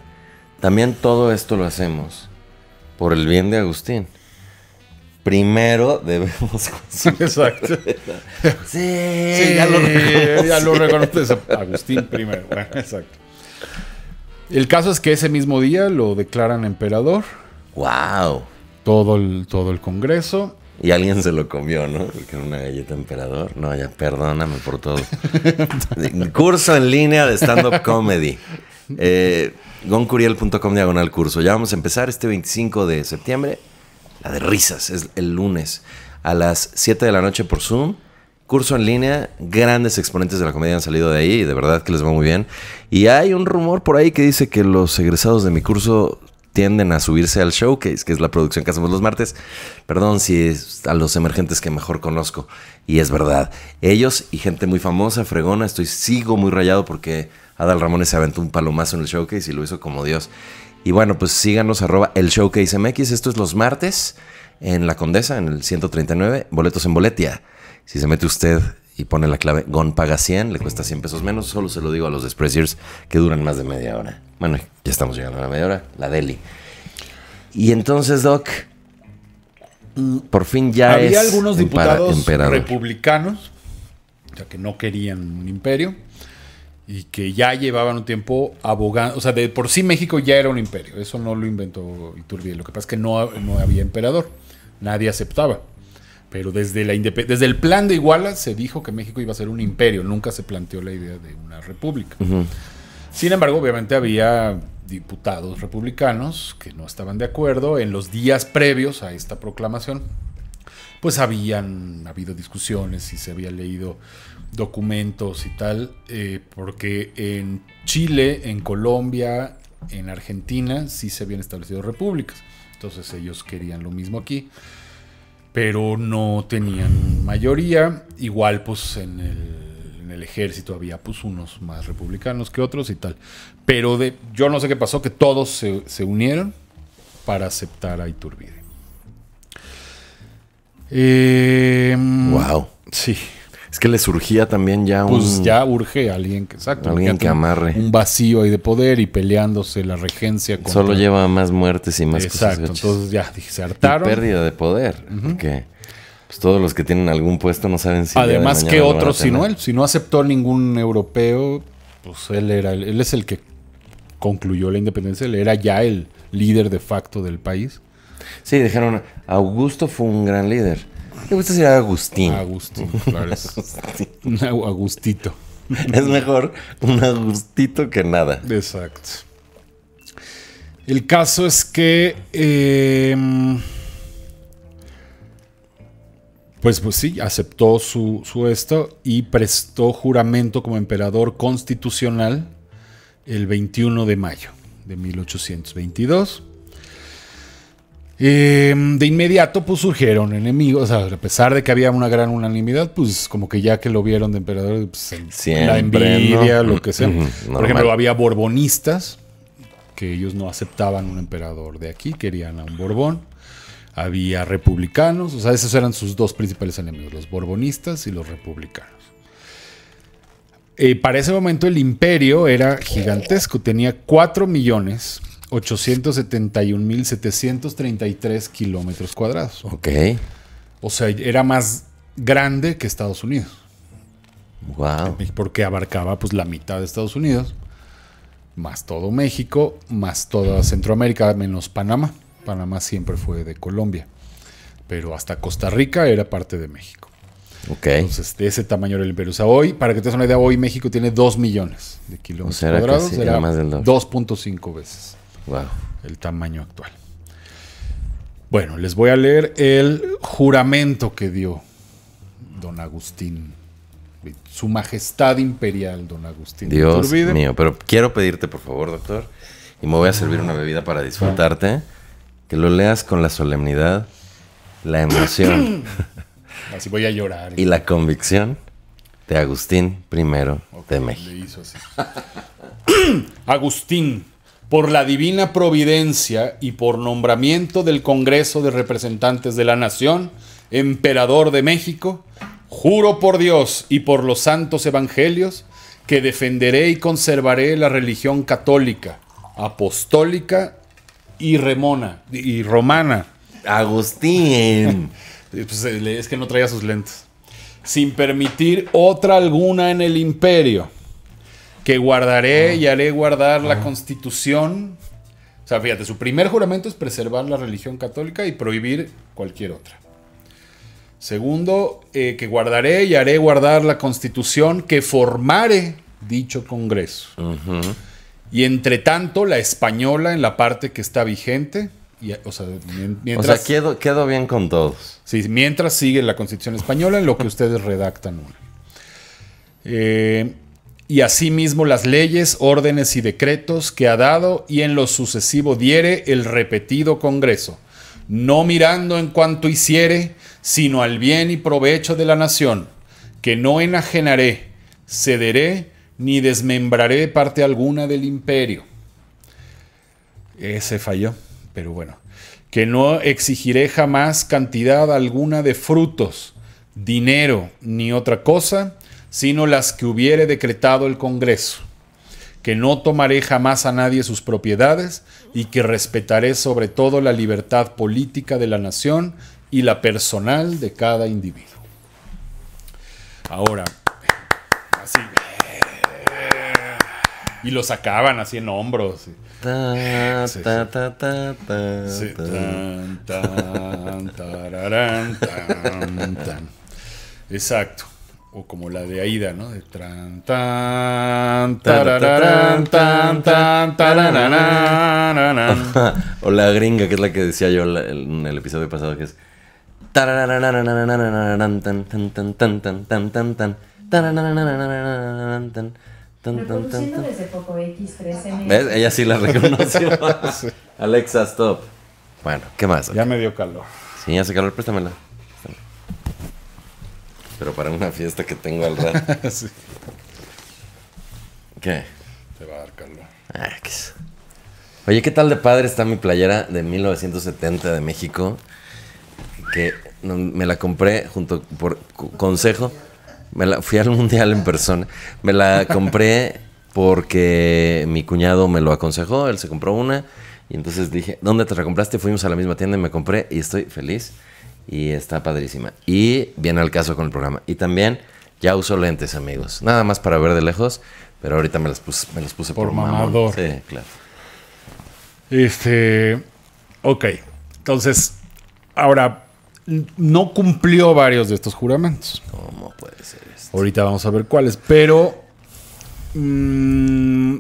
también todo esto lo hacemos por el bien de Agustín primero debemos Exacto. Sí, sí, ya lo reconoces... Agustín primero. exacto. El caso es que ese mismo día lo declaran emperador. ¡Wow! Todo el, todo el Congreso. Y alguien se lo comió, ¿no? Que era una galleta emperador. No, ya perdóname por todo. curso en línea de stand-up comedy. Eh, goncuriel.com diagonal curso. Ya vamos a empezar este 25 de septiembre de risas, es el lunes a las 7 de la noche por Zoom. Curso en línea, grandes exponentes de la comedia han salido de ahí y de verdad que les va muy bien. Y hay un rumor por ahí que dice que los egresados de mi curso tienden a subirse al showcase, que es la producción que hacemos los martes. Perdón si es a los emergentes que mejor conozco. Y es verdad. Ellos y gente muy famosa, fregona, estoy sigo muy rayado porque Adal Ramones se aventó un palomazo en el showcase y lo hizo como Dios. Y bueno, pues síganos arroba el showcase MX. Esto es los martes en La Condesa, en el 139, boletos en boletia. Si se mete usted y pone la clave GON paga 100, le cuesta 100 pesos menos. Solo se lo digo a los Despreciers que duran más de media hora. Bueno, ya estamos llegando a la media hora, la deli. Y entonces, Doc, por fin ya Había algunos diputados republicanos, ya que no querían un imperio y que ya llevaban un tiempo abogando, o sea, de por sí México ya era un imperio, eso no lo inventó Iturbide, lo que pasa es que no, no había emperador, nadie aceptaba, pero desde, la desde el plan de Iguala se dijo que México iba a ser un imperio, nunca se planteó la idea de una república. Sin embargo, obviamente había diputados republicanos que no estaban de acuerdo en los días previos a esta proclamación, pues habían habido discusiones y se había leído documentos y tal, eh, porque en Chile, en Colombia, en Argentina sí se habían establecido repúblicas. Entonces ellos querían lo mismo aquí, pero no tenían mayoría. Igual pues en el, ejército había pues unos más republicanos que otros y tal. Pero de, yo no sé qué pasó, que todos se, unieron para aceptar a Iturbide. wow. Eh, sí. Es que le surgía también ya pues un. Pues ya urge alguien que. que amarre. Un vacío ahí de poder y peleándose la regencia. Solo lleva más muertes y más exacto, cosas. Exacto. Entonces ya se hartaron. pérdida de poder. Porque pues, todos los que tienen algún puesto no saben si. Además que otro, si no, él, si no aceptó ningún europeo, pues él era. Él es el que concluyó la independencia. Él era ya el líder de facto del país. Sí, dijeron. Augusto fue un gran líder me gusta Agustín. Agustín, Un agustito. Es mejor un agustito que nada. Exacto. El caso es que... Em, pues, pues, sí, aceptó su, su, esto y prestó juramento como emperador constitucional el 21 de mayo de 1822. Em, de inmediato, pues surgieron enemigos. a pesar de que había una gran unanimidad, pues como que ya que lo vieron de emperador, pues, la envidia, lo que sea. Por ejemplo, había borbonistas, que ellos no aceptaban un emperador de aquí, querían a un borbón. Había republicanos, o sea, esos eran sus dos principales enemigos, los borbonistas y los republicanos. Eh, para ese momento el imperio era gigantesco, tenía 4 millones 871.733 kilómetros cuadrados. Ok. O sea, era más grande que Estados Unidos. Wow. Porque abarcaba pues la mitad de Estados Unidos, más todo México, más toda Centroamérica, menos Panamá. Panamá siempre fue de Colombia, pero hasta Costa Rica era parte de México. Ok Entonces, de ese tamaño era el imperio. O sea, hoy, para que te hagas una idea, hoy México tiene 2 millones de kilómetros o sea, cuadrados. Era, más del 2.5 veces. El tamaño actual. Bueno, les voy a leer el juramento que dio don Agustín. Su Majestad Imperial, don Agustín. Dios mío, pero quiero pedirte, por favor, doctor, y me voy a servir una bebida para disfrutarte, que lo leas con la solemnidad, la emoción. Así voy a llorar. Y la convicción de Agustín I de México. Le hizo así. Agustín por la divina providencia y por nombramiento del Congreso de Representantes de la Nación, emperador de México, juro por Dios y por los santos evangelios que defenderé y conservaré la religión católica, apostólica y remona y romana. Agustín. Pues, eh, es que no traía sus lentes. Sin permitir otra alguna en el imperio que guardaré ah. y haré guardar la ah. constitución. O sea, fíjate, su primer juramento es preservar la religión católica y prohibir cualquier otra. Segundo, eh, que guardaré y haré guardar la constitución que formare dicho Congreso. Y entre tanto, la española en la parte que está vigente. Y, o sea, mientras, o sea, quedo, bien con todos. Sí, mientras sigue la constitución española en lo que ustedes redactan una. Eh, y asimismo las leyes, órdenes y decretos que ha dado y en lo sucesivo diere el repetido Congreso, no mirando en cuanto hiciere, sino al bien y provecho de la nación, que no enajenaré, cederé, ni desmembraré parte alguna del imperio. Ese falló, pero bueno. Que no exigiré jamás cantidad alguna de frutos, dinero, ni otra cosa, sino las que hubiere decretado el Congreso, que no tomaré jamás a nadie sus propiedades y que respetaré sobre todo la libertad política de la nación y la personal de cada individuo. Ahora, así. Y lo sacaban así en hombros. Exacto o como la de Aida, ¿no? O la gringa, que es la que decía yo en el episodio pasado, que es Ella sí la reconoció. Alexa, stop. Bueno, ¿qué más? Ya me dio calor. Sí, hace calor, préstamela. Pero para una fiesta que tengo al rato. ¿Qué? Te va a dar calor. Ah, Oye, ¿qué tal de padre está mi playera de 1970 de México? Que me la compré junto por consejo. Me la fui al mundial en persona. Me la compré porque mi cuñado me lo aconsejó, él se compró una y entonces dije, "¿Dónde te la compraste?" Fuimos a la misma tienda y me compré y estoy feliz y está padrísima. Y viene al caso con el programa. Y también ya uso lentes, amigos. Nada más para ver de lejos, pero ahorita me las puse, me los puse por, mamador. Sí, claro. Este. Ok. Entonces, ahora no cumplió varios de estos juramentos. ¿Cómo puede ser esto? Ahorita vamos a ver cuáles, pero. Mm,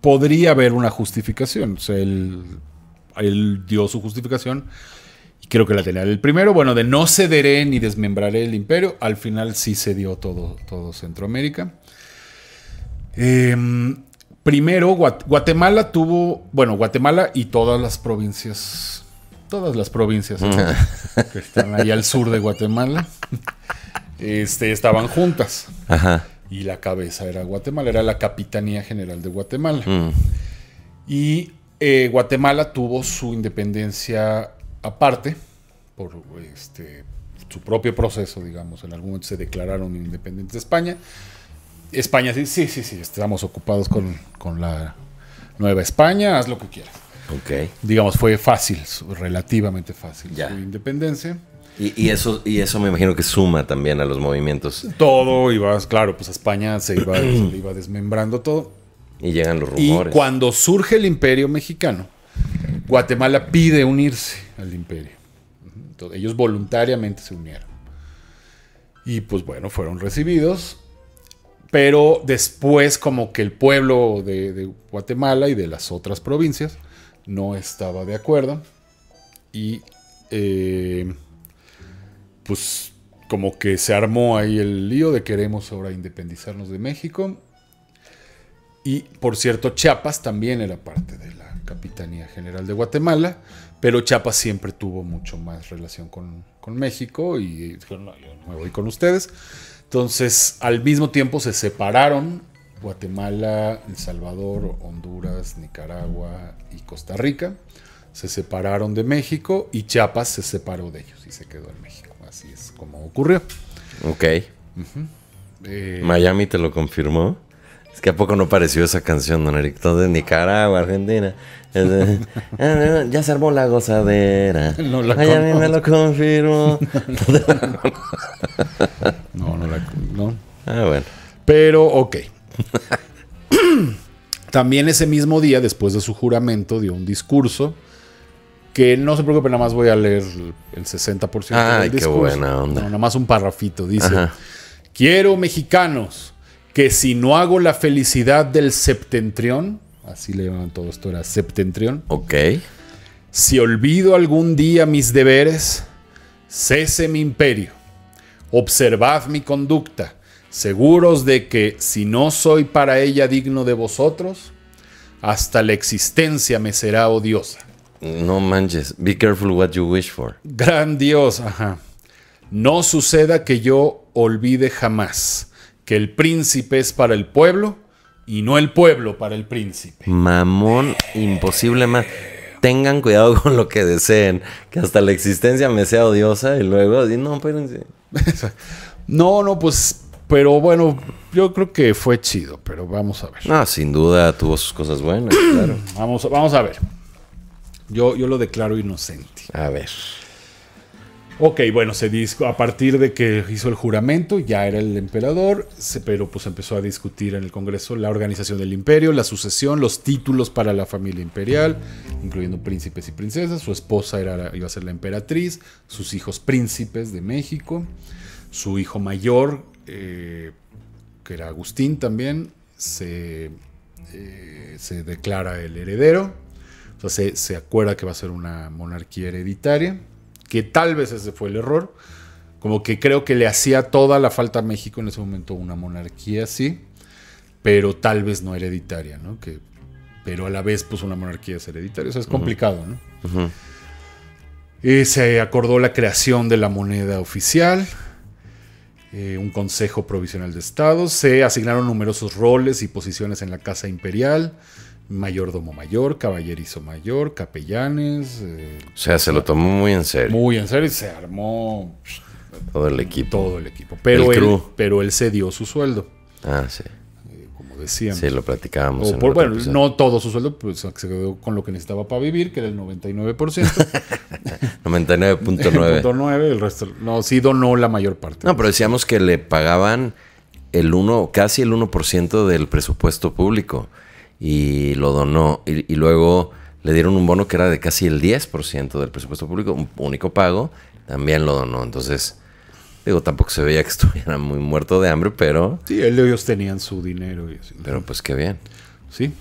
podría haber una justificación. O sea, él, él dio su justificación creo que la tenía. El primero, bueno, de no cederé ni desmembraré el imperio. Al final sí cedió todo, todo Centroamérica. Em, primero, Guatemala tuvo, bueno, Guatemala y todas las provincias, todas las provincias mm. que están ahí al sur de Guatemala, este, estaban juntas. Y la cabeza era Guatemala, era la Capitanía General de Guatemala. Mm. Y eh, Guatemala tuvo su independencia aparte, por este, su propio proceso, digamos, en algún momento se declararon independientes de España. España sí, sí, sí, sí estamos ocupados con, la Nueva España, haz lo que quieras. Ok. Digamos, fue fácil, relativamente fácil ya. su independencia. Y, eso, y eso me imagino que suma también a los movimientos. Todo iba, claro, pues España se iba, iba desmembrando todo. Y llegan los rumores. Y cuando surge el imperio mexicano, Guatemala pide unirse al imperio. ellos voluntariamente se unieron. Y pues bueno, fueron recibidos. Pero después como que el pueblo de, Guatemala y de las otras provincias no estaba de acuerdo. Y eh, pues como que se armó ahí el lío de queremos ahora independizarnos de México. Y por cierto, Chiapas también era parte de la Capitanía General de Guatemala, pero Chiapas siempre tuvo mucho más relación con, México y no, yo no me voy con ustedes. Entonces, al mismo tiempo se separaron Guatemala, El Salvador, Honduras, Nicaragua y Costa Rica. Se separaron de México y Chiapas se separó de ellos y se quedó en México. Así es como ocurrió. Ok. Eh, Miami te lo confirmó. Es que a poco no pareció esa canción, don Eric. Entonces, Nicaragua, Argentina. Ah, ya se armó la gozadera. No Ay, a mí me lo confirmo. no, no la. No. Ah, bueno. Pero, ok. También ese mismo día, después de su juramento, dio un discurso que no se preocupe, nada más voy a leer el 60% Ay, del discurso. Ay, qué buena onda. nada más un parrafito. Dice, quiero mexicanos que si no hago la felicidad del septentrión, así le llaman todo esto, era septentrión. Ok. Si olvido algún día mis deberes, cese mi imperio. Observad mi conducta, seguros de que si no soy para ella digno de vosotros, hasta la existencia me será odiosa. No manches, be careful what you wish for. Gran Dios, ajá. No suceda que yo olvide jamás que el príncipe es para el pueblo y no el pueblo para el príncipe. Mamón, imposible más. Tengan cuidado con lo que deseen, que hasta la existencia me sea odiosa y luego, no, no, no, pues pero bueno, yo creo que fue chido, pero vamos a ver. Ah, sin duda tuvo sus cosas buenas, vamos, vamos a ver. Yo, yo lo declaro inocente. A ver. Ok, bueno, se a partir de que hizo el juramento, ya era el emperador, pero pues empezó a discutir en el Congreso la organización del imperio, la sucesión, los títulos para la familia imperial, incluyendo príncipes y princesas, su esposa era, iba a ser la emperatriz, sus hijos príncipes de México, su hijo mayor, eh, que era Agustín también, eh, se, declara el heredero, o sea, se acuerda que va a ser una monarquía hereditaria que tal vez ese fue el error. Como que creo que le hacía toda la falta a México en ese momento una monarquía así, pero tal vez no hereditaria, ¿no? Que, pero a la vez, pues una monarquía es hereditaria. Eso es complicado, ¿no? Y se acordó la creación de la moneda oficial, eh, un consejo provisional de Estado, se asignaron numerosos roles y posiciones en la Casa Imperial, mayordomo mayor, caballerizo mayor, capellanes. Eh, o sea, se lo tomó muy en serio. Muy en serio y se armó todo el equipo. Todo el equipo. Pero, él, pero él se dio su sueldo. Ah, sí. Eh, como decíamos. Sí, lo platicábamos. bueno, no todo su sueldo, pues se quedó con lo que necesitaba para vivir, que era el 99%. 99.9. el resto. No, sí donó la mayor parte. No, pero decíamos que le pagaban el uno, casi el 1% del presupuesto público y lo donó. Y, luego le dieron un bono que era de casi el 10% del presupuesto público, un único pago, también lo donó. Entonces, digo, tampoco se veía que estuviera muy muerto de hambre, pero... Sí, ellos tenían su dinero. Y así. Pero pues qué bien. Sí.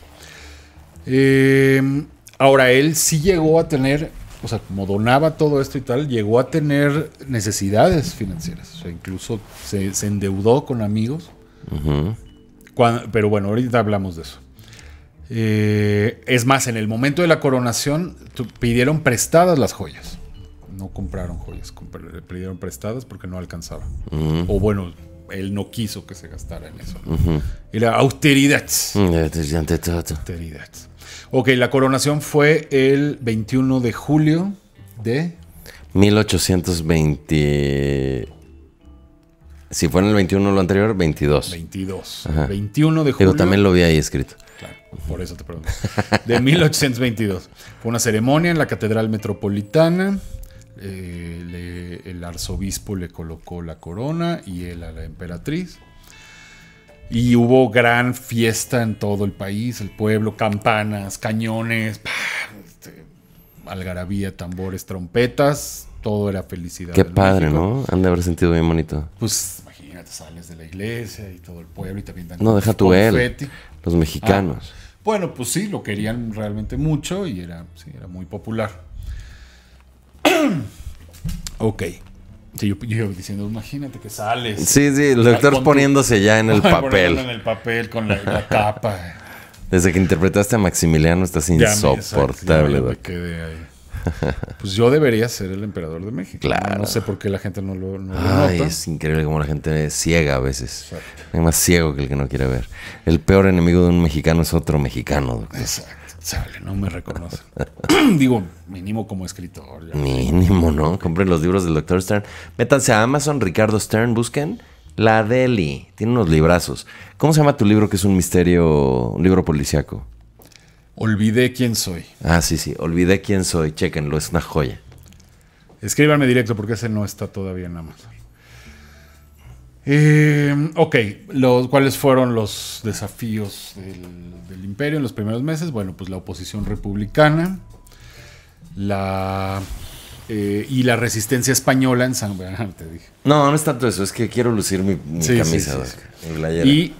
Em, ahora, él sí llegó a tener o sea, como donaba todo esto y tal, llegó a tener necesidades financieras. O sea, incluso se, endeudó con amigos. pero bueno, ahorita hablamos de eso. Eh, es más, en el momento de la coronación pidieron prestadas las joyas. No compraron joyas, pidieron prestadas porque no alcanzaba. O bueno, él no quiso que se gastara en eso. Y la austeridad. Mm, austeridad. Ok, la coronación fue el 21 de julio de 1820. Si fue en el 21 lo anterior, 22. 22. 21 de julio. Pero también lo vi ahí escrito. Por eso te pregunto. De 1822. Fue una ceremonia en la Catedral Metropolitana. Eh, el arzobispo le colocó la corona y él a la emperatriz. Y hubo gran fiesta en todo el país, el pueblo, campanas, cañones, este, algarabía, tambores, trompetas, todo era felicidad. Qué padre, ¿no? Han de haber sentido bien bonito. Pues imagínate, sales de la iglesia y todo el pueblo y también dan No, deja tu los mexicanos. Ah, bueno, pues sí, lo querían realmente mucho y era, sí, era muy popular. ok. yo, yo, diciendo, imagínate que sales. Sí, sí, el doctor poniéndose ya en el papel. en el papel, con la, capa. Desde que interpretaste a Maximiliano estás insoportable, me, pues yo debería ser el emperador de México. Claro. No, sé por qué la gente no lo, no Ay, Es increíble cómo la gente es ciega a veces. Exacto. Es más ciego que el que no quiere ver. El peor enemigo de un mexicano es otro mexicano. Doctor. Exacto. no me reconoce. Digo, mínimo como escritor. Mínimo, ¿no? Compren los libros del doctor Stern. Métanse a Amazon, Ricardo Stern, busquen. La Deli. Tiene unos librazos. ¿Cómo se llama tu libro que es un misterio, un libro policíaco? Olvidé quién soy. Ah, sí, sí. Olvidé quién soy. Chequenlo, es una joya. Escríbanme directo porque ese no está todavía en Amazon. Em, ok, los, ¿cuáles fueron los desafíos del, imperio en los primeros meses? Bueno, pues la oposición republicana la, eh, y la resistencia española en San Bernardo, dije. No, no es tanto eso, es que quiero lucir mi, camisa. y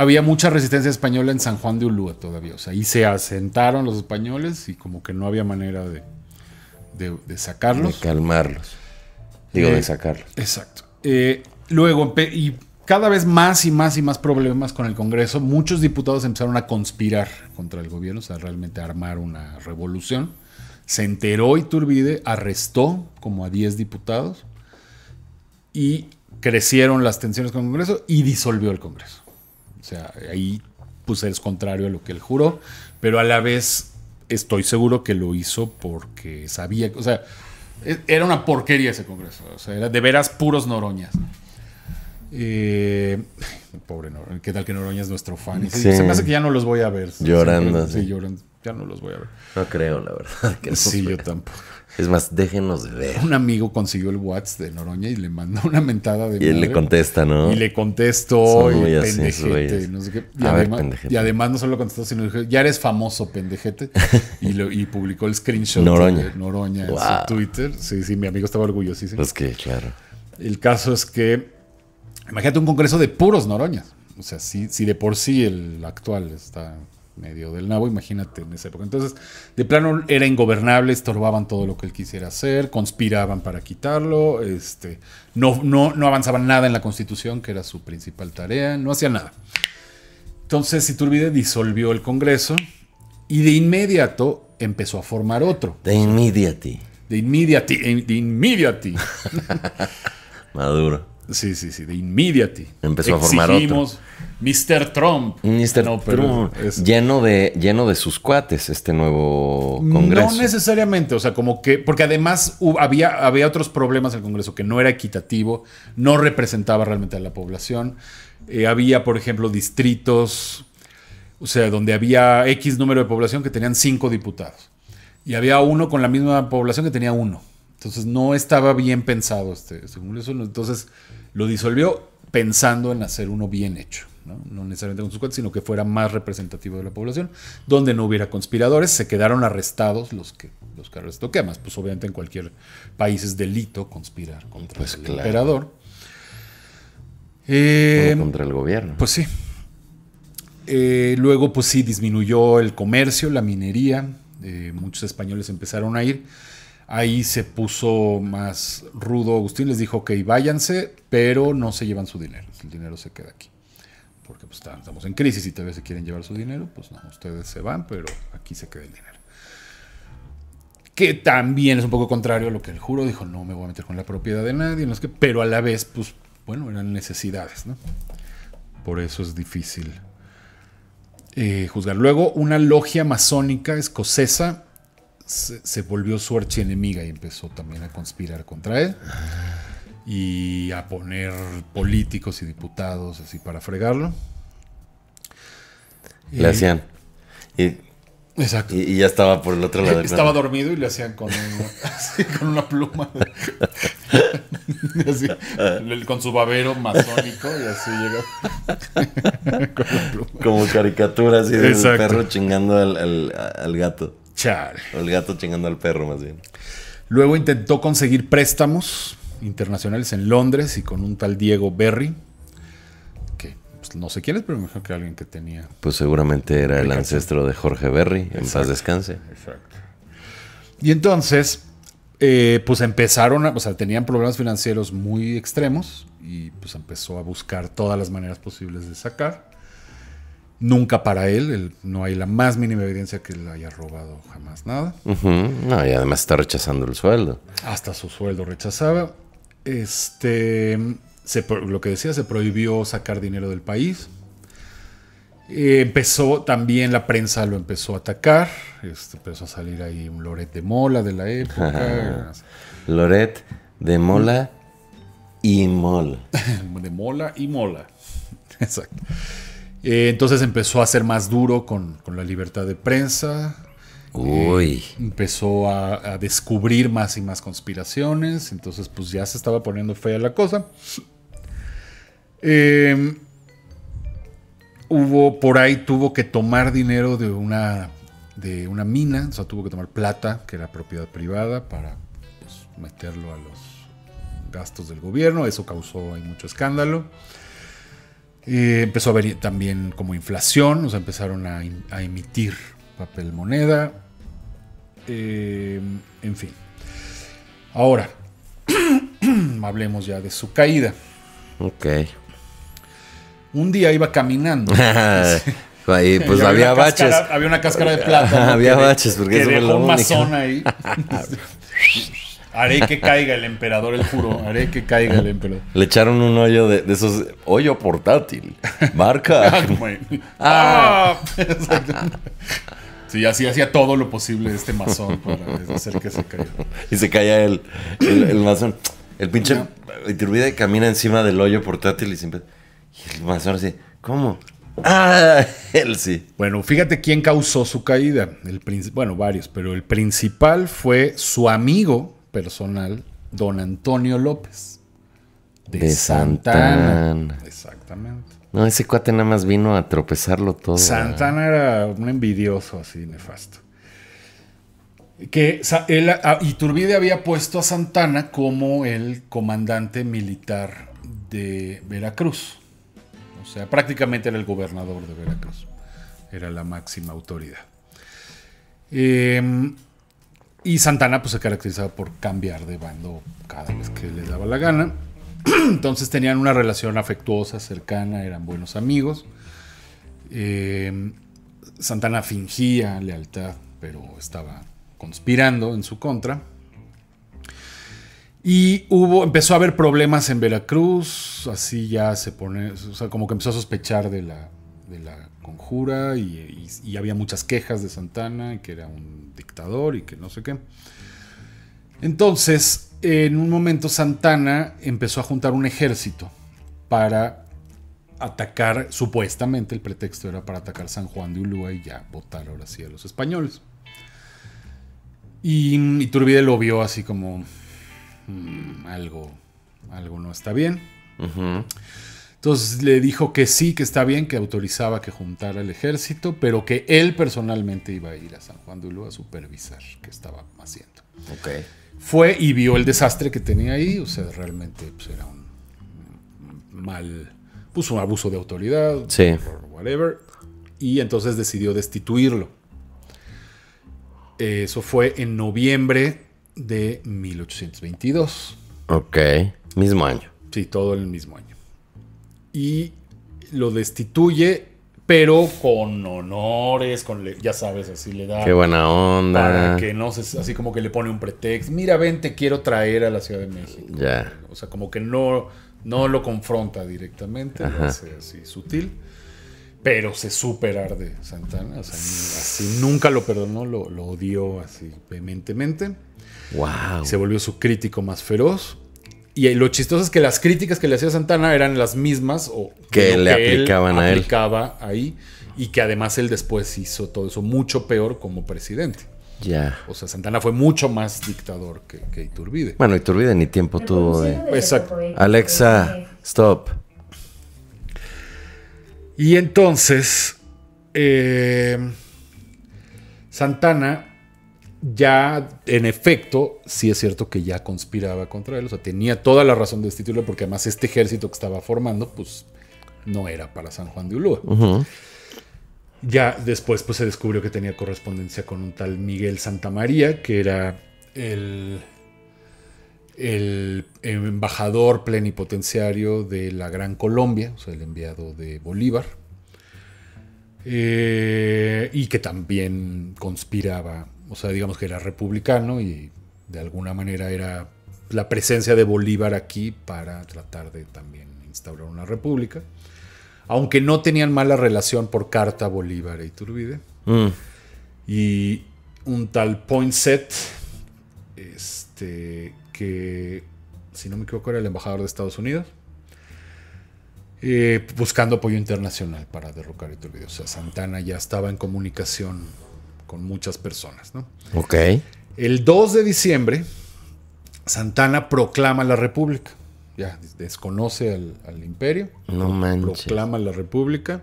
había mucha resistencia española en San Juan de Ulúa todavía. O sea, ahí se asentaron los españoles y como que no había manera de, sacarlos. De calmarlos. Digo, de eh, sacarlos. Exacto. Eh, luego, y cada vez más y más y más problemas con el Congreso. Muchos diputados empezaron a conspirar contra el gobierno, o sea, realmente armar una revolución. Se enteró Iturbide, arrestó como a 10 diputados y crecieron las tensiones con el Congreso y disolvió el Congreso. O sea, ahí pues es contrario a lo que él juró, pero a la vez estoy seguro que lo hizo porque sabía, o sea, e, era una porquería ese Congreso, o sea, era de veras puros noroñas. Eh, pobre Noroñas, ¿qué tal que Noroña es nuestro fan? Se me hace que ya no los voy a ver. Llorando. Sí, llorando. Ya no los voy a ver. No creo, la verdad. Que no sí, yo tampoco. Es más, déjenos de ver. Un amigo consiguió el WhatsApp de Noroña y le mandó una mentada de. Y él le contesta, ¿no? Y le contestó. Y pendejete. No Y, a además, y además no solo contestó, sino dijo, ya eres famoso, pendejete. y, publicó el screenshot de Noroña en su Twitter. Sí, sí, mi amigo estaba orgullosísimo. Pues que, claro. El caso es que. Imagínate un congreso de puros Noroñas. O sea, si, si de por sí el actual está medio del nabo, imagínate en esa época. Entonces, de plano era ingobernable, estorbaban todo lo que él quisiera hacer, conspiraban para quitarlo, este, no, no, no avanzaban nada en la constitución, que era su principal tarea, no hacía nada. Entonces Iturbide disolvió el Congreso y de inmediato empezó a formar otro. De inmediati. De inmediati, de inmediati. Maduro. Sí, sí, sí, de inmediati. Empezó a formar otro. Mr. Trump. Mr. Trump. Es... Lleno, de, lleno de sus cuates este nuevo Congreso. No necesariamente, o sea, como que, porque además había, había otros problemas en el Congreso, que no era equitativo, no representaba realmente a la población. Eh, había, por ejemplo, distritos, o sea, donde había X número de población que tenían cinco diputados. Y había uno con la misma población que tenía uno. Entonces no estaba bien pensado este, Entonces lo disolvió pensando en hacer uno bien hecho. ¿no? necesariamente con sus cuates, sino que fuera más representativo de la población, donde no hubiera conspiradores, se quedaron arrestados los que los que arrestó, que pues obviamente en cualquier país es delito conspirar contra pues, el emperador. Eh, contra el gobierno. Pues sí. Eh, luego, pues sí, disminuyó el comercio, la minería, eh, muchos españoles empezaron a ir. Ahí se puso más rudo Agustín, les dijo, que váyanse, pero no se llevan su dinero, el dinero se queda aquí. Porque pues, estamos en crisis y tal vez se quieren llevar su dinero, pues no, ustedes se van, pero aquí se queda el dinero. Que también es un poco contrario a lo que el juro dijo, no me voy a meter con la propiedad de nadie, no es que, pero a la vez, pues bueno, eran necesidades, ¿no? Por eso es difícil eh, juzgar. Luego, una logia masónica escocesa se, volvió su archienemiga y empezó también a conspirar contra él y a poner políticos y diputados así para fregarlo. Le hacían. Y, Exacto. Y, ya estaba por el otro lado. Estaba dormido y le hacían con, una pluma. con su babero masónico y así llegó. Como caricatura así del perro chingando al gato el gato chingando al perro, más bien. Luego intentó conseguir préstamos internacionales en Londres y con un tal Diego Berry. Que pues, no sé quién es, pero mejor que alguien que tenía. Pues seguramente era el ancestro de Jorge Berry. En paz descanse. Exacto. Y entonces, eh, pues empezaron, a, o sea, tenían problemas financieros muy extremos y pues empezó a buscar todas las maneras posibles de sacar nunca para él, no hay la más mínima evidencia que él haya robado jamás nada. No, y además está rechazando el sueldo. Hasta su sueldo rechazaba. Este, lo que decía, se prohibió sacar dinero del país. empezó también la prensa lo empezó a atacar. Este, empezó a salir ahí un Loret de Mola de la época. Loret de Mola y Mola. de Mola y Mola. Exacto. Eh, entonces empezó a ser más duro con, la libertad de prensa. Uy. Eh, empezó a, descubrir más y más conspiraciones. Entonces, pues ya se estaba poniendo fea la cosa. Eh, hubo por ahí, tuvo que tomar dinero de una, de una mina. O sea, tuvo que tomar plata, que era propiedad privada, para pues, meterlo a los gastos del gobierno. Eso causó mucho escándalo. Eh, empezó a haber también como inflación, o sea, empezaron a, emitir papel moneda, eh, en fin. Ahora, hablemos ya de su caída. Ok. Un día iba caminando. ahí pues había, baches. había una cáscara de plata. había baches, porque que eso ahí. Haré que caiga el emperador, el juro. Haré que caiga el emperador. Le echaron un hoyo de, esos. Hoyo portátil. Marca. Ah, ah. ah. Sí, así hacía todo lo posible este mazón. para hacer que se Y se caía el, el, el El pinche no. y camina encima del hoyo portátil y siempre. Y el masón así, ¿cómo? Ah, él sí. Bueno, fíjate quién causó su caída. El bueno, varios, pero el principal fue su amigo personal don Antonio López. De, Santana. Exactamente. No, ese cuate nada más vino a tropezarlo todo. Santana era un envidioso así, nefasto. Que él, ah, ah, Iturbide había puesto a Santana como el comandante militar de Veracruz. O sea, prácticamente era el gobernador de Veracruz. Era la máxima autoridad. Eh, y Santana pues se caracterizaba por cambiar de bando cada vez que le daba la gana. Entonces tenían una relación afectuosa, cercana, eran buenos amigos. Eh, Santana fingía lealtad, pero estaba conspirando en su contra. Y hubo, empezó a haber problemas en Veracruz, así ya se pone, o sea, como que empezó a sospechar de la, de la conjura y había muchas quejas de Santana, que era un y que no sé qué. Entonces, en un momento Santana empezó a juntar un ejército para atacar, supuestamente el pretexto era para atacar San Juan de Ulúa y ya votar ahora sí a los españoles. Y Turbide lo vio así como mm, algo, algo no está bien. Entonces le dijo que sí, que está bien, que autorizaba que juntara el ejército, pero que él personalmente iba a ir a San Juan de Ulúa a supervisar qué estaba haciendo. Okay. Fue y vio el desastre que tenía ahí, o sea, realmente pues, era un mal, puso un abuso de autoridad, whatever, y entonces decidió destituirlo. Eso fue en noviembre de 1822. Ok, mismo año. Sí, todo el mismo año y lo destituye, pero con honores, con ya sabes, así le da. Qué buena onda. Para que no se, así como que le pone un pretexto. Mira, ven, te quiero traer a la Ciudad de México. Ya. O sea, como que no, no lo confronta directamente, así sutil. Pero se super arde Santana. así nunca lo perdonó, lo, lo odió así vehementemente. Wow. Se volvió su crítico más feroz. Y lo chistoso es que las críticas que le hacía Santana eran las mismas o que le aplicaban a él. Aplicaba ahí y que además él después hizo todo eso mucho peor como presidente. Ya. O sea, Santana fue mucho más dictador que, Iturbide. Bueno, Iturbide ni tiempo tuvo de... Exacto. Alexa, stop. Y entonces, eh, Santana ya, en efecto, sí es cierto que ya conspiraba contra él. O sea, tenía toda la razón de este porque además este ejército que estaba formando, pues no era para San Juan de Ulúa. Ya después pues, se descubrió que tenía correspondencia con un tal Miguel Santamaría, que era el, el embajador plenipotenciario de la Gran Colombia, o sea, el enviado de Bolívar, eh, y que también conspiraba o sea, digamos que era republicano y de alguna manera era la presencia de Bolívar aquí para tratar de también instaurar una república. Aunque no tenían mala relación por carta Bolívar e Iturbide. Mm. Y un tal Poinsett, este, que si no me equivoco era el embajador de Estados Unidos, eh, buscando apoyo internacional para derrocar a Iturbide. O sea, Santana ya estaba en comunicación con muchas personas. ¿no? Ok. El 2 de diciembre, Santana proclama la República. Ya, desconoce al, imperio. No manches. Proclama la República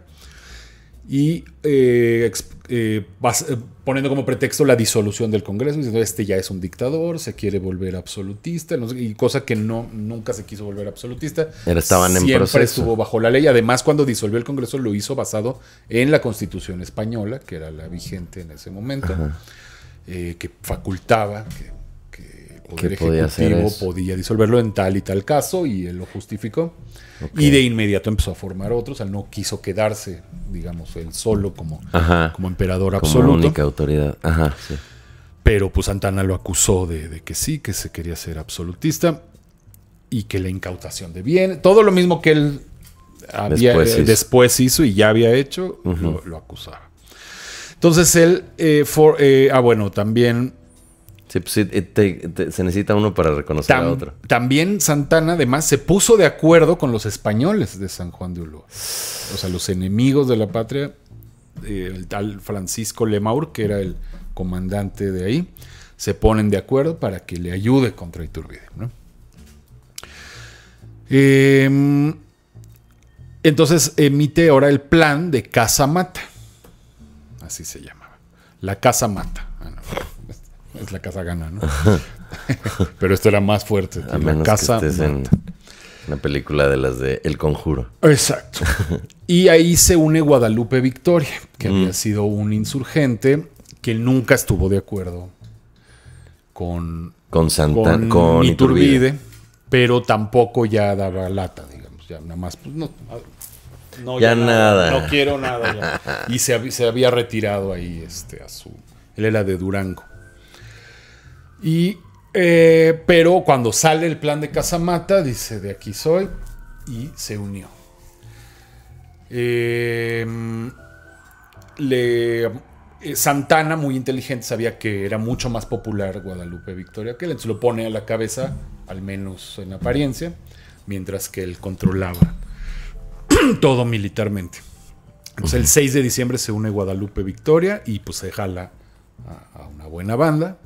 y eh, eh, eh, poniendo como pretexto la disolución del Congreso, diciendo este ya es un dictador, se quiere volver absolutista, y cosa que no, nunca se quiso volver absolutista. Pero estaban Siempre en estuvo bajo la ley. Además, cuando disolvió el Congreso lo hizo basado en la Constitución española, que era la vigente en ese momento, que facultaba que, que el Poder Ejecutivo podía disolverlo en tal y tal caso, y él lo justificó. Y de inmediato empezó a formar otros. Él no quiso quedarse, digamos, él solo como, como emperador absoluto. Como única autoridad. Pero pues Santana lo acusó de, que sí, que se quería ser absolutista y que la incautación de bienes, todo lo mismo que él había, después, hizo. y ya había hecho, lo, acusaba. Entonces él, eh, eh, ah bueno, también pues se necesita uno para reconocer otro. También Santana, además, se puso de acuerdo con los españoles de San Juan de Ulúa. O sea, los enemigos de la patria, eh, el tal Francisco Lemaur, que era el comandante de ahí, se ponen de acuerdo para que le ayude contra Iturbide. Em, entonces emite ahora el plan de Casa Mata. Así se llamaba. La Casa Mata. Ah, es la casa gana, ¿no? Pero esto era más fuerte. A la casa que en una película de las de El Conjuro. Exacto. y ahí se une Guadalupe Victoria, que había mm. sido un insurgente que nunca estuvo de acuerdo con con Santa con, pero tampoco ya daba lata, digamos, ya nada más pues, no ya, nada, No quiero nada. Y se, había retirado ahí este, a su. Él era de Durango. Y, eh, pero cuando sale el plan de Casamata, dice, de aquí soy, y se unió. Em, le, eh, Santana, muy inteligente, sabía que era mucho más popular Guadalupe Victoria que él, entonces lo pone a la cabeza, al menos en apariencia, mientras que él controlaba todo militarmente. Entonces, el 6 de diciembre se une Guadalupe Victoria y pues se jala a una buena banda.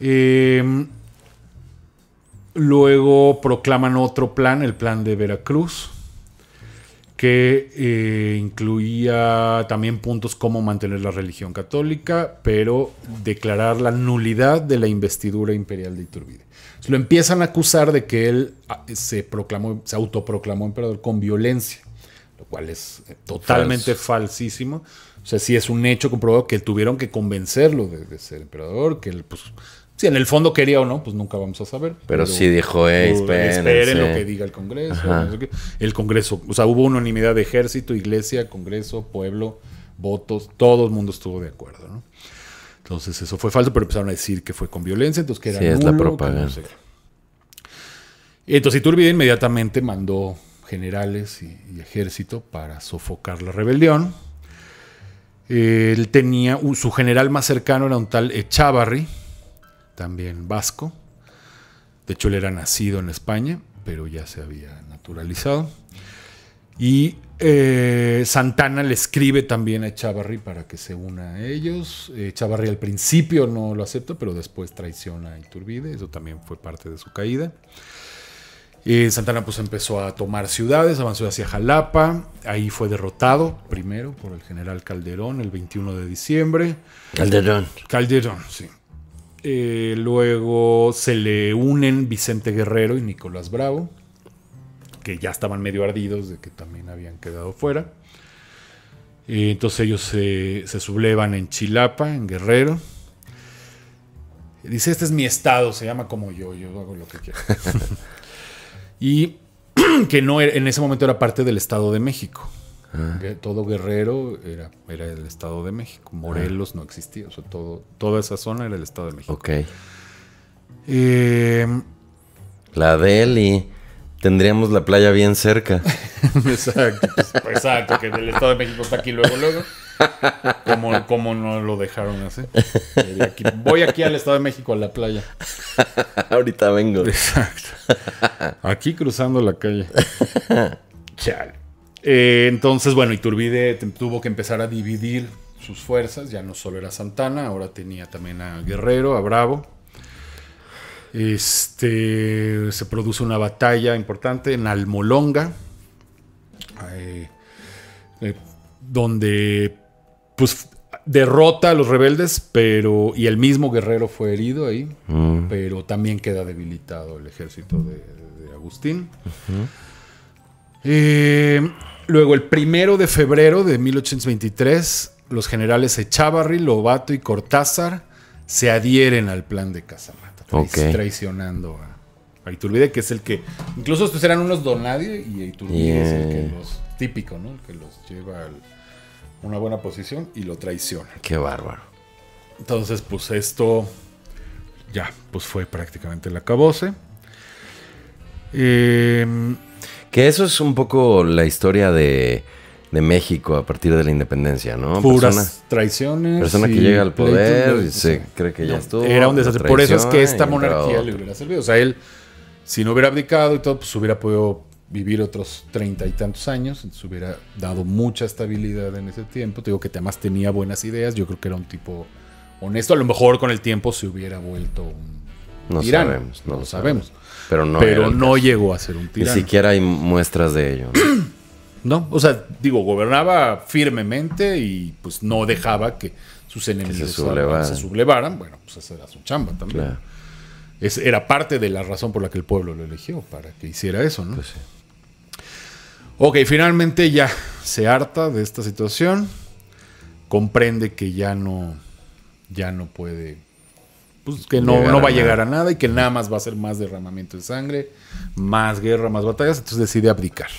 Em, luego proclaman otro plan, el plan de Veracruz, que eh, incluía también puntos como mantener la religión católica, pero declarar la nulidad de la investidura imperial de Iturbide. lo empiezan a acusar de que él ah, se proclamó, se autoproclamó emperador con violencia, lo cual es eh, totalmente falsísimo. O sea, si es un hecho comprobado que tuvieron que convencerlo de, de ser emperador, que él pues, si en el fondo quería o no, pues nunca vamos a saber. Pero, sí dijo, esperen, lo que diga el Congreso. el Congreso, o sea, hubo unanimidad de ejército, iglesia, Congreso, pueblo, votos, todo el mundo estuvo de acuerdo, ¿no? Entonces eso fue falso, pero empezaron a decir que fue con violencia, entonces que era sí, es la propaganda. Entonces Iturbide inmediatamente mandó generales y, y ejército para sofocar la rebelión. Él tenía, su general más cercano era un tal Echavarri, también vasco. De hecho, él era nacido en España, pero ya se había naturalizado. Y eh, Santana le escribe también a Chavarri para que se una a ellos. al principio no lo acepta, pero después traiciona a Iturbide. Eso también fue parte de su caída. Eh, Santana pues empezó a tomar ciudades, avanzó hacia Jalapa, ahí fue derrotado primero por el general Calderón el 21 de diciembre. Calderón. Calderón, sí. Eh, luego se le unen Vicente Guerrero y Nicolás Bravo, que ya estaban medio ardidos de que también habían quedado fuera. Eh, entonces ellos se, sublevan en Chilapa, en Guerrero. Dice, este es mi estado, se llama como yo, yo hago lo que quiero. y que no en ese momento era parte del Estado de México. Ah. Todo Guerrero era, era el Estado de México. Ah. Morelos no existía. O todo, toda esa zona era el Estado de México. Ok. Eh, la Delhi. Tendríamos la playa bien cerca. exacto, pues, exacto, que el Estado de México está aquí luego, luego. Como, no lo dejaron así? voy aquí al Estado de México a la playa. Ahorita vengo. Exacto. Aquí cruzando la calle. Chale. Eh, entonces, bueno, Iturbide tuvo que empezar a dividir sus fuerzas, ya no solo era Santana, ahora tenía también a Guerrero, a Bravo. Este, se produce una batalla importante en Almolonga, eh, eh, donde pues, derrota a los rebeldes, pero y el mismo guerrero fue herido ahí, mm. pero también queda debilitado el ejército de, Agustín. Luego, el primero de febrero de 1823, los generales Echavarri, Lobato y Cortázar se adhieren al plan de Casamata, traicionando a, Iturbide, que es el que. Incluso estos eran unos nadie y Iturbide es el que los. Típico, ¿no? El que los lleva a una buena posición y lo traiciona. Qué bárbaro. Entonces, pues esto. Ya, pues fue prácticamente el acabose. Eh. Que eso es un poco la historia de, México a partir de la independencia, ¿no? Puras traiciones. Persona que llega al poder y se cree que ya estuvo. Era un desastre. Por eso es que esta monarquía le hubiera servido. O sea, él, si no hubiera abdicado y todo, pues hubiera podido vivir otros treinta y tantos años. se hubiera dado mucha estabilidad en ese tiempo. Te digo que además tenía buenas ideas. Yo creo que era un tipo honesto. A lo mejor con el tiempo se hubiera vuelto un no sabemos, no, lo sabemos. Pero no, Pero no llegó a ser un tirano. Ni siquiera hay muestras de ello. ¿no? o sea, digo, gobernaba firmemente y pues no dejaba que sus enemigos se, sublevaran. Bueno, pues esa era su chamba también. era parte de la razón por la que el pueblo lo eligió, para que hiciera eso, ¿no? Pues ok, finalmente ya se harta de esta situación, comprende que ya no, ya no puede pues, que no, va a llegar a nada y que nada más va a ser más derramamiento de sangre, más guerra, más batallas, entonces decide abdicar.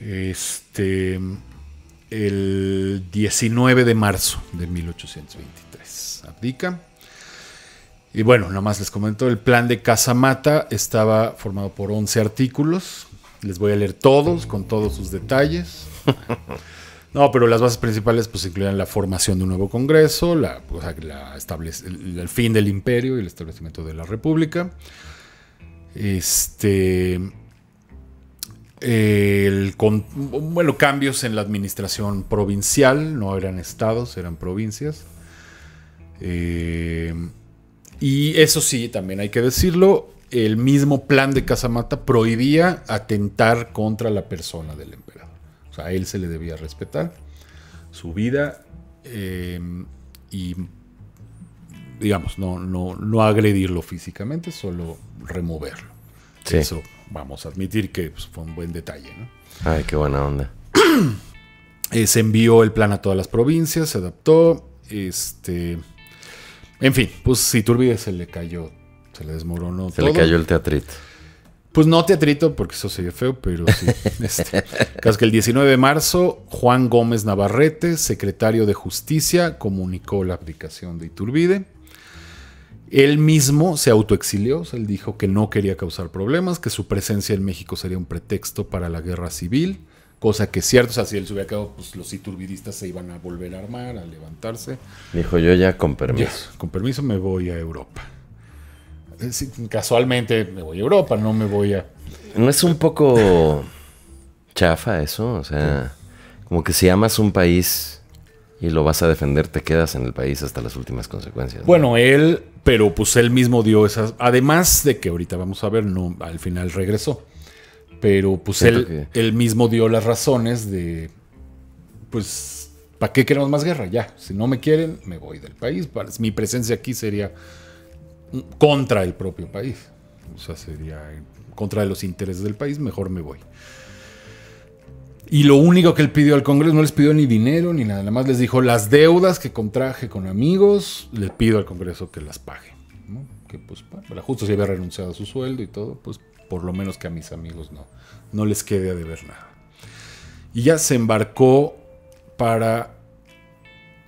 Este, el 19 de marzo de 1823 abdica. Y bueno, nada más les comento, el plan de Casamata estaba formado por 11 artículos. Les voy a leer todos, con todos sus detalles. No, pero las bases principales pues incluían la formación de un nuevo Congreso, la, el, fin del imperio y el establecimiento de la República. Este, bueno, cambios en la administración provincial, no eran estados, eran provincias. Eh, y eso sí, también hay que decirlo, el mismo plan de Casamata prohibía atentar contra la persona del emperador. O sea, a él se le debía respetar su vida em, y, digamos, no, no, no agredirlo físicamente, solo removerlo. Eso vamos a admitir que pues, fue un buen detalle. ¿no? Ay, qué buena onda. Eh, se envió el plan a todas las provincias, se adaptó. Este, en fin, pues si olvides, se le cayó, se le desmoronó. todo. Se le cayó el teatrito. Pues no te atrito, porque eso sería feo, pero sí. Este, que el 19 de marzo, Juan Gómez Navarrete, secretario de Justicia, comunicó la aplicación de Iturbide. Él mismo se autoexilió, él dijo que no quería causar problemas, que su presencia en México sería un pretexto para la guerra civil, cosa que es cierto, o sea, si él se hubiera quedado, pues los iturbidistas se iban a volver a armar, a levantarse. Dijo yo ya con permiso. con permiso me voy a Europa. Eh, casualmente me voy a Europa, no me voy a... ¿No es un poco chafa eso? O sea, como que si amas un país y lo vas a defender, te quedas en el país hasta las últimas consecuencias. Bueno, él, pero pues él mismo dio esas... Además de que ahorita vamos a ver, no, al final regresó. Pero pues él, él mismo dio las razones de... Pues ¿Para qué queremos más guerra? Ya, si no me quieren, me voy del país. Mi presencia aquí sería contra el propio país. O sea, sería contra los intereses del país, mejor me voy. Y lo único que él pidió al Congreso, no les pidió ni dinero ni nada, nada más les dijo las deudas que contraje con amigos, le pido al Congreso que las pague. Que pues, para, justo si había renunciado a su sueldo y todo, pues por lo menos que a mis amigos no, no les quede a deber nada. Y ya se embarcó para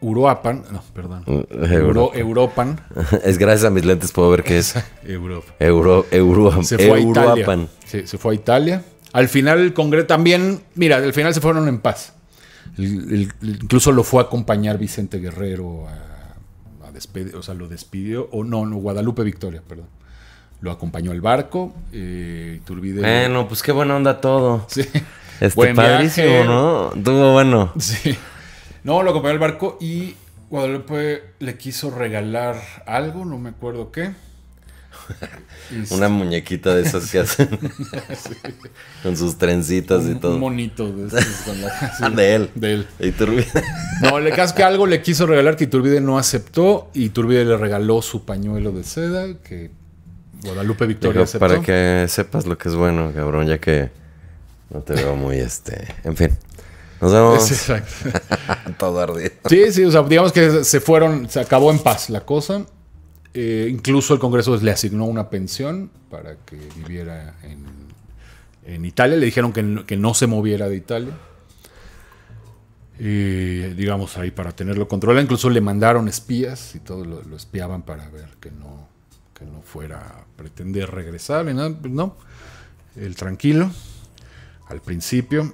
Uruapan, no, perdón. Uh, Europa, Es gracias a mis lentes puedo ver qué es. Europa. Euro, se fue A Italia. se fue a Italia. Al final el Congreso también, mira, al final se fueron en paz. incluso lo fue a acompañar Vicente Guerrero a, despedir, o sea, lo despidió, o no, no, Guadalupe Victoria, perdón. Lo acompañó al barco, eh, Bueno, pues qué buena onda todo. Sí. Este ¿no? Tuvo bueno. Sí. No, lo acompañó al barco y Guadalupe le quiso regalar algo, no me acuerdo qué. Una muñequita de esas que hacen con sus trencitas y todo. Un monito de esos. Ah, de él. De él. no, le caso que algo le quiso regalar que Iturbide no aceptó y Iturbide le regaló su pañuelo de seda que Guadalupe Victoria aceptó. Para que sepas lo que es bueno, cabrón, ya que no te veo muy este. En fin. Nos Todo Sí, sí, digamos que se fueron, se acabó en paz la cosa. Eh, incluso el Congreso le asignó una pensión para que viviera en, Italia. Le dijeron que, no se moviera de Italia. Y eh, digamos ahí para tenerlo controlado. Incluso le mandaron espías y todo lo, espiaban para ver que no, no fuera a pretender regresar. Pues no, el tranquilo al principio.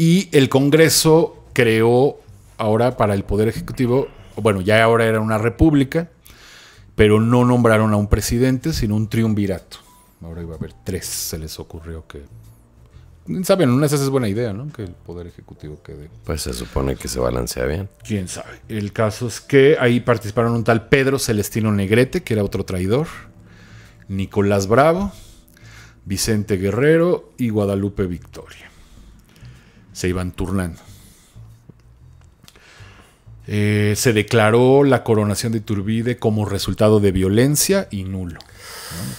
Y el Congreso creó ahora para el Poder Ejecutivo, bueno, ya ahora era una república, pero no nombraron a un presidente, sino un triunvirato. Ahora iba a haber tres, se les ocurrió que... Saben, una es buena idea, ¿no? Que el Poder Ejecutivo quede... Pues se supone que se balancea bien. ¿Quién sabe? El caso es que ahí participaron un tal Pedro Celestino Negrete, que era otro traidor, Nicolás Bravo, Vicente Guerrero y Guadalupe Victoria se iban turnando. Eh, se declaró la coronación de Iturbide como resultado de violencia y nulo.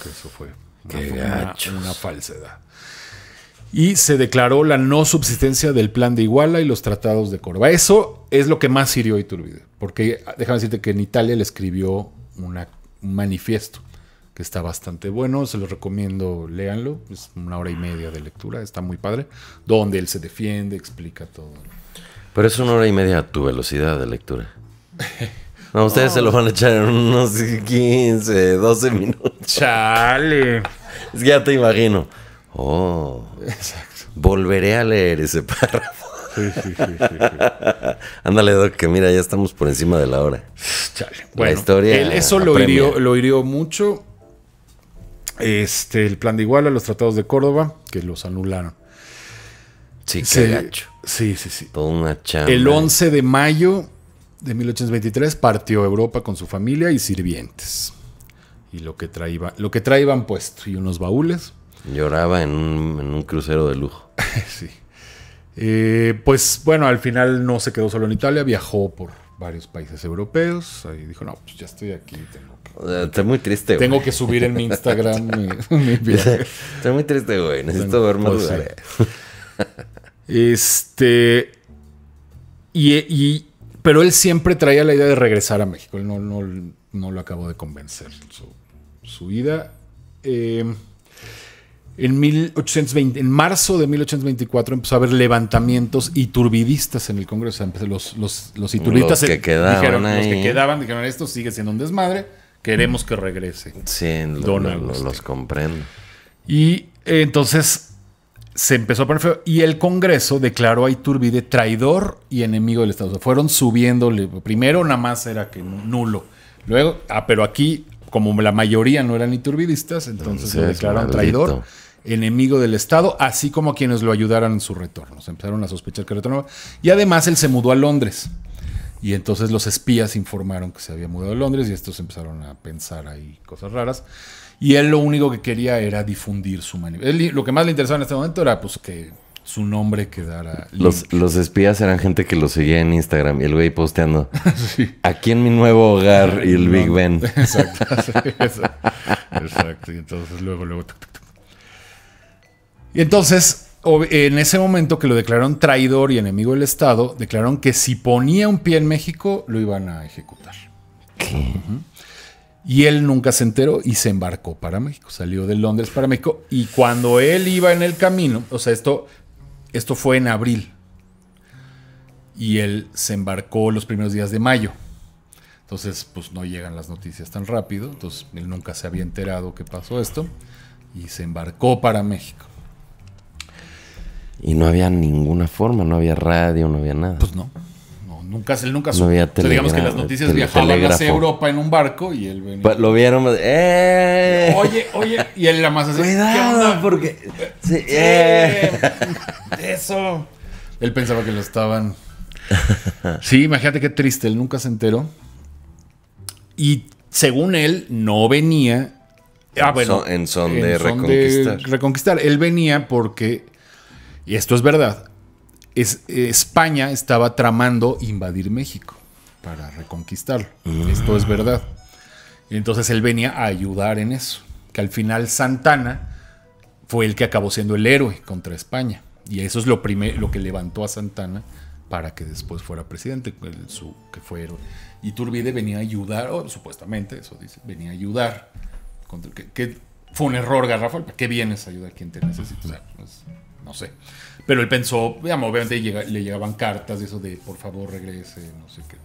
Que eso fue una, falsedad. Y se declaró la no subsistencia del plan de Iguala y los tratados de Córdoba. Eso es lo que más hirió a Iturbide. Porque ah, déjame decirte que en Italia le escribió un manifiesto está bastante bueno. Se los recomiendo, léanlo. Es una hora y media de lectura, está muy padre. Donde él se defiende, explica todo. Pero es una hora y media a tu velocidad de lectura. No, ustedes se lo van a echar en unos 15, 12 minutos. Chale. Ya te imagino. Oh. Exacto. Volveré a leer ese párrafo. Sí, Ándale, Doc, que mira, ya estamos por encima de la hora. Bueno, historia. eso lo lo hirió mucho este, el plan de Iguala, los tratados de Córdoba, que los anularon. Sí, Sí, sí, sí. El 11 de mayo de 1823 partió a Europa con su familia y sirvientes. Y lo que, traía lo que traían puesto y unos baúles. Lloraba en un, crucero de lujo. sí. Eh, pues bueno, al final no se quedó solo en Italia, viajó por varios países europeos. Ahí dijo, no, pues ya estoy aquí. Eh, está muy triste, güey. Tengo que subir en mi Instagram mi, Estoy muy triste, güey. Necesito ver más pues eh. Este. Y, pero él siempre traía la idea de regresar a México. Él no, lo acabó de convencer. Su, su em, en, 1820, en marzo de 1824 empezó a haber levantamientos iturbidistas en el Congreso. Los, los, los que, quedaban dijeron, los que quedaban dijeron: esto sigue siendo un desmadre Queremos que regrese. Sí, los comprendo. Y eh, entonces se empezó a poner feo y el Congreso declaró a Iturbide traidor y enemigo del Estado. O fueron subiéndole. Primero nada más era que nulo. Luego, ah, pero aquí, como la mayoría no eran iturbidistas, entonces, se lo declararon traidor enemigo del Estado, así como quienes lo ayudaran en su retorno. Se empezaron a sospechar que retornaba. Y además él se mudó a Londres. Y entonces los espías informaron que se había mudado a Londres y estos empezaron a pensar ahí cosas raras. Y él lo único que quería era difundir su y Lo que más le interesaba en este momento era pues que su nombre quedara. Los, los, espías eran gente que lo seguía en Instagram y el güey posteando. Aquí en mi nuevo hogar y el Big Ben. Exacto. Y entonces luego, luego. Y entonces en ese momento que lo declararon traidor y enemigo del Estado, declararon que si ponía un pie en México lo iban a ejecutar. Y él nunca se enteró y se embarcó para México, salió de Londres para México. Y cuando él iba en el camino, o sea, esto, esto fue en abril. Y él se embarcó los primeros días de mayo. Entonces, pues no llegan las noticias tan rápido. Entonces, él nunca se había enterado que pasó esto. Y se embarcó para México. Y no había ninguna forma, no había radio, no había nada. Pues no. no nunca, él nunca No había o digamos que las noticias viajaban hacia Europa en un barco y él venía. Pues, lo vieron. Pues, ¡eh! Oye, oye. Y él la más así. Cuidado, porque. Sí, eh. Eh. Eso. Él pensaba que lo estaban. Sí, imagínate qué triste. Él nunca se enteró. Y según él, no venía. Ah, bueno. en son de reconquistar. reconquistar. Él venía porque y esto es verdad, España estaba tramando invadir México para reconquistarlo. Mm. Esto es verdad. Entonces él venía a ayudar en eso. Que al final Santana fue el que acabó siendo el héroe contra España. Y eso es lo, primero, lo que levantó a Santana para que después fuera presidente, su, que fue héroe. Iturbide venía a ayudar, o oh, supuestamente, eso dice, venía a ayudar. Contra, que, fue un error, Garrafal. ¿Para qué vienes a ayudar a quien te necesita? no sé. Pero él pensó, digamos, obviamente le llegaban cartas de eso de por favor regrese, no sé qué.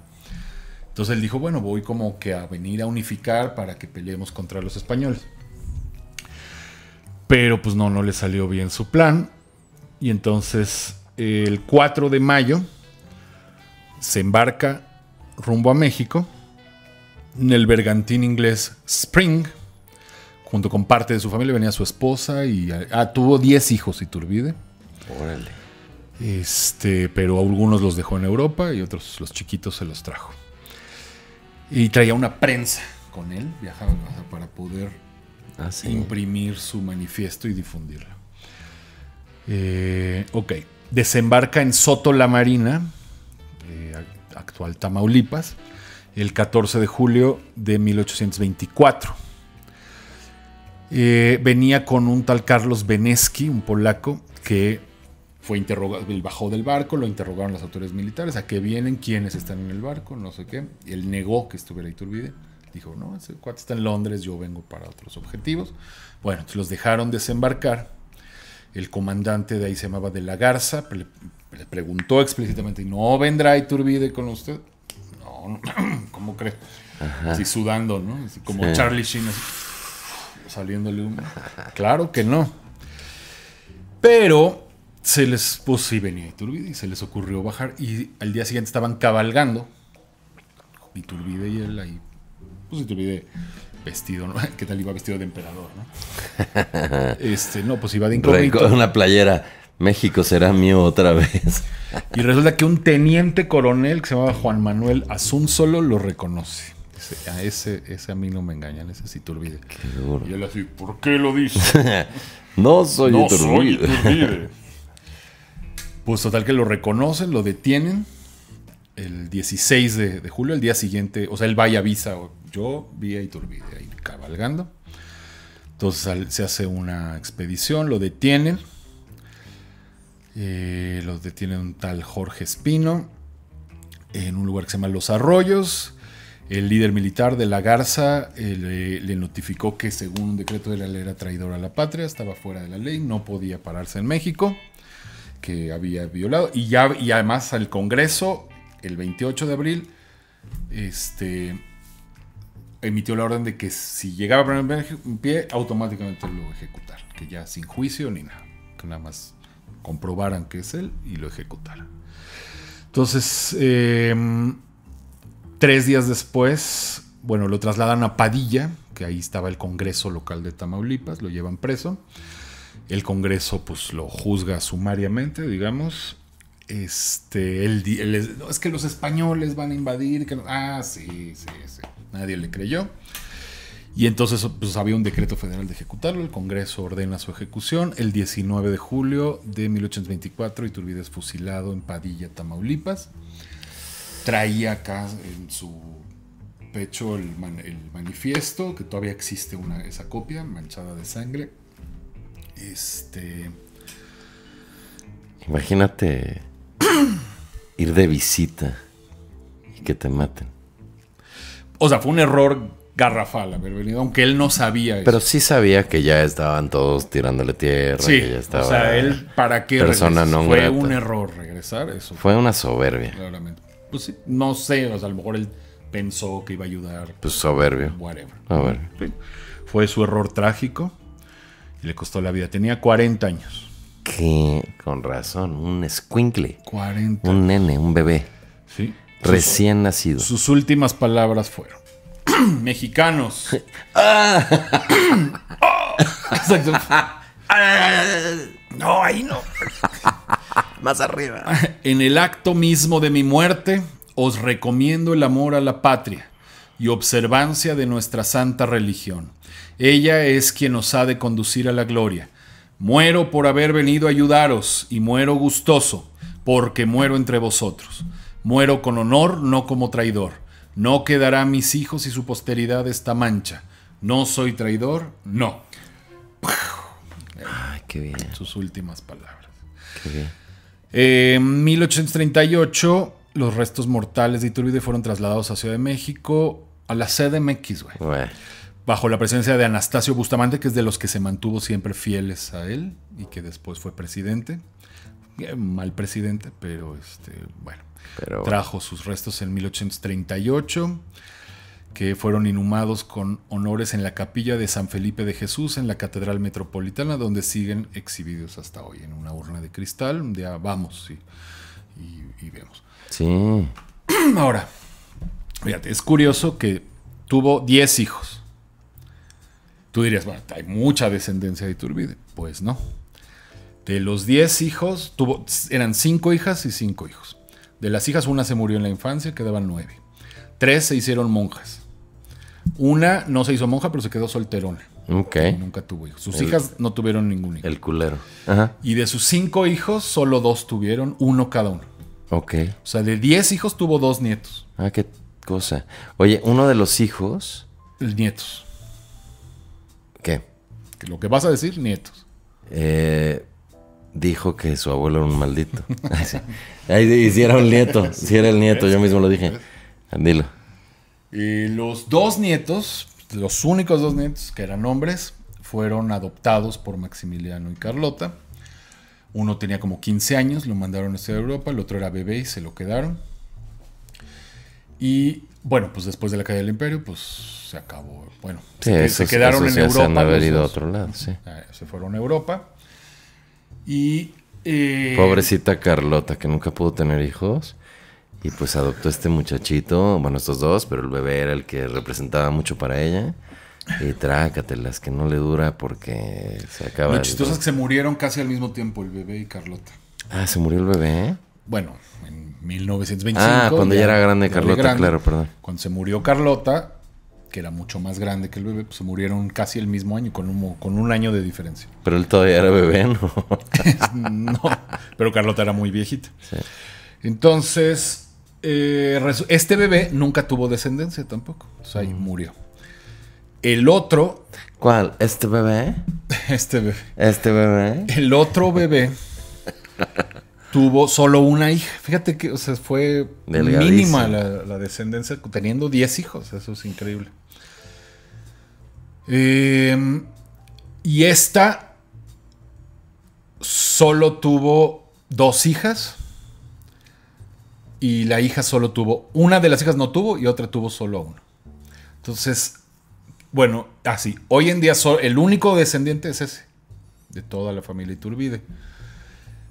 Entonces él dijo, bueno, voy como que a venir a unificar para que peleemos contra los españoles. Pero pues no, no le salió bien su plan. Y entonces el 4 de mayo se embarca rumbo a México en el bergantín inglés Spring Junto con parte de su familia venía su esposa y ah, tuvo 10 hijos, Iturbide. Órale. Este, pero algunos los dejó en Europa y otros, los chiquitos, se los trajo. Y traía una prensa con él, viajaba para poder ah, imprimir su manifiesto y difundirlo. Eh, ok, desembarca en Soto la Marina, eh, actual Tamaulipas, el 14 de julio de 1824 eh, venía con un tal Carlos Beneski, un polaco, que fue interrogado, bajó del barco, lo interrogaron las autoridades militares, a qué vienen, quiénes están en el barco, no sé qué. Él negó que estuviera Iturbide. Dijo, no, ese cuate está en Londres, yo vengo para otros objetivos. Bueno, entonces los dejaron desembarcar. El comandante de ahí se llamaba De la Garza, le, preguntó explícitamente, ¿no vendrá Iturbide con usted? No, ¿cómo cree? Así sudando, ¿no? Así como Charlie Sheen. Así saliéndole humo. claro que no. Pero se les, pues sí, venía Iturbide y se les ocurrió bajar. Y al día siguiente estaban cabalgando. Iturbide y él ahí. Pues Iturbide vestido, ¿no? ¿Qué tal iba vestido de emperador, no? Este, no, pues iba de incógnito. una playera. México será mío otra vez. Y resulta que un teniente coronel que se llamaba Juan Manuel Azun solo lo reconoce. Ese, a ese, mí no me engañan, ese sí te olvide. y él así, ¿por qué lo dice? no soy Iturbide. pues total que lo reconocen, lo detienen el 16 de, julio, el día siguiente, o sea, él va y avisa, yo vi a Iturbide ahí cabalgando. Entonces se hace una expedición, lo detienen. Eh, lo los detiene un tal Jorge Espino en un lugar que se llama Los Arroyos. El líder militar de la Garza eh, le, notificó que según un decreto de la ley era traidor a la patria, estaba fuera de la ley, no podía pararse en México, que había violado. Y, ya, y además al Congreso, el 28 de abril, este, emitió la orden de que si llegaba a poner en pie, automáticamente lo ejecutar, que ya sin juicio ni nada, que nada más comprobaran que es él y lo ejecutaran. Entonces... Em, Tres días después, bueno, lo trasladan a Padilla, que ahí estaba el Congreso local de Tamaulipas, lo llevan preso. El Congreso pues lo juzga sumariamente, digamos. Este, es que los españoles van a invadir. Que, ah, sí, sí, sí. Nadie le creyó. Y entonces pues, había un decreto federal de ejecutarlo, el Congreso ordena su ejecución el 19 de julio de 1824, Iturbide es fusilado en Padilla, Tamaulipas traía acá en su pecho el, manifiesto, que todavía existe una, esa copia manchada de sangre. Este. Imagínate ir de visita y que te maten. O sea, fue un error garrafal haber venido, aunque él no sabía Pero sí sabía que ya estaban todos tirándole tierra. Sí, ya estaba o sea, él, ¿para qué? Persona Fue un error regresar, eso. Fue una soberbia. Claramente. Pues no sé, a lo mejor él pensó que iba a ayudar. Pues soberbio. Whatever. Fue su error trágico y le costó la vida. Tenía 40 años. Que con razón, un squinkle. 40. Un nene, un bebé. Sí. Recién nacido. Sus últimas palabras fueron: Mexicanos. Ah. Oh. No, ahí no. Más arriba. En el acto mismo de mi muerte, os recomiendo el amor a la patria y observancia de nuestra santa religión. Ella es quien nos ha de conducir a la gloria. Muero por haber venido a ayudaros y muero gustoso, porque muero entre vosotros. Muero con honor, no como traidor. No quedará a mis hijos y su posteridad esta mancha. No soy traidor, no. Ay, qué bien. Sus últimas palabras. Qué bien. Eh, en 1838, los restos mortales de Iturbide fueron trasladados a Ciudad de México, a la CDMX, güey. Bajo la presencia de Anastasio Bustamante, que es de los que se mantuvo siempre fieles a él y que después fue presidente. Eh, mal presidente, pero este, bueno. trajo sus restos en 1838 que fueron inhumados con honores en la capilla de San Felipe de Jesús en la Catedral Metropolitana, donde siguen exhibidos hasta hoy en una urna de cristal. Un día vamos y, vemos. Sí. Ahora, fíjate, es curioso que tuvo 10 hijos. Tú dirías, bueno, hay mucha descendencia de Iturbide. Pues no. De los 10 hijos, tuvo, eran 5 hijas y 5 hijos. De las hijas, una se murió en la infancia, quedaban nueve. Tres se hicieron monjas. Una no se hizo monja, pero se quedó solterona. Ok. Nunca tuvo hijos. Sus hijas no tuvieron ningún hijo. El culero. Ajá. Y de sus cinco hijos, solo dos tuvieron, uno cada uno. Ok. O sea, de diez hijos tuvo dos nietos. Ah, qué cosa. Oye, uno de los hijos. Nietos. ¿Qué? lo que vas a decir, nietos. Eh, dijo que su abuelo era un maldito. Ahí sí. era un nieto, si era el nieto, yo mismo lo dije. Dilo los dos nietos, los únicos dos nietos que eran hombres, fueron adoptados por Maximiliano y Carlota. Uno tenía como 15 años, lo mandaron a Europa, el otro era bebé y se lo quedaron. Y bueno, pues después de la caída del imperio, pues se acabó. Bueno, se, quedaron en Europa. Se otro ah, Se fueron a Europa. Y. Eh, Pobrecita Carlota, que nunca pudo tener hijos. Y pues adoptó este muchachito, bueno, estos dos, pero el bebé era el que representaba mucho para ella. Y trácatelas, que no le dura porque se acaba. Lo chistoso es que se murieron casi al mismo tiempo el bebé y Carlota. Ah, ¿se murió el bebé? Bueno, en 1925. Ah, cuando ya, era grande Carlota, claro, perdón. Cuando se murió Carlota, que era mucho más grande que el bebé, pues se murieron casi el mismo año, con un, con un año de diferencia. Pero él todavía era bebé, ¿no? no, pero Carlota era muy viejita. Entonces, eh, este bebé nunca tuvo descendencia tampoco. O sea, ahí mm. murió. El otro. ¿Cuál? ¿Este bebé? Este bebé. Este bebé. El otro bebé tuvo solo una hija. Fíjate que o sea, fue mínima la, descendencia, teniendo 10 hijos. Eso es increíble. Em, y esta solo tuvo dos hijas y la hija solo tuvo, una de las hijas no tuvo y otra tuvo solo uno. Entonces, bueno, así, hoy en día el único descendiente es ese, de toda la familia Iturbide.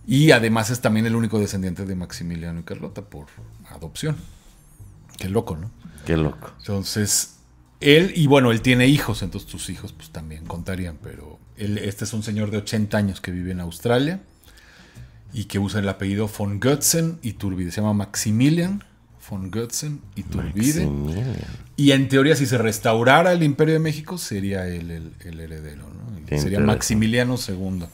Y además es también el único descendiente de Maximiliano y Carlota por adopción. Qué loco, ¿no? Qué loco. Entonces, él, y bueno, él tiene hijos, entonces tus hijos pues también contarían, pero este es un señor de 80 años que vive en Australia y que usa el apellido von Götzen y Turbide. Se llama Maximilian von Götzen y Turbide. Y en teoría, si se restaurara el Imperio de México, sería él el, el heredero. ¿no? Sería Maximiliano II.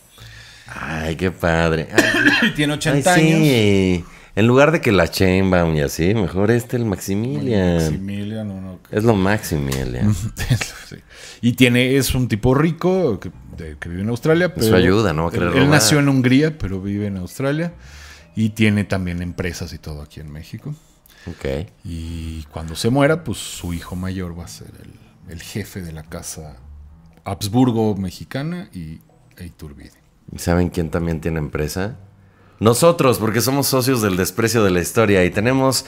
Ay, qué padre. Tiene 80 años. sí. años. En lugar de que la Chainbaum y así, mejor este el Maximilian. Maximilian, no, no, Es lo Maximilian. Y tiene, es un tipo rico, que vive en Australia. Eso ayuda, ¿no? Él, nació en Hungría, pero vive en Australia. Y tiene también empresas y todo aquí en México. Ok. Y cuando se muera, pues su hijo mayor va a ser el, jefe de la casa Habsburgo mexicana y e ¿Y ¿Saben quién también tiene empresa? Nosotros, porque somos socios del desprecio de la historia y tenemos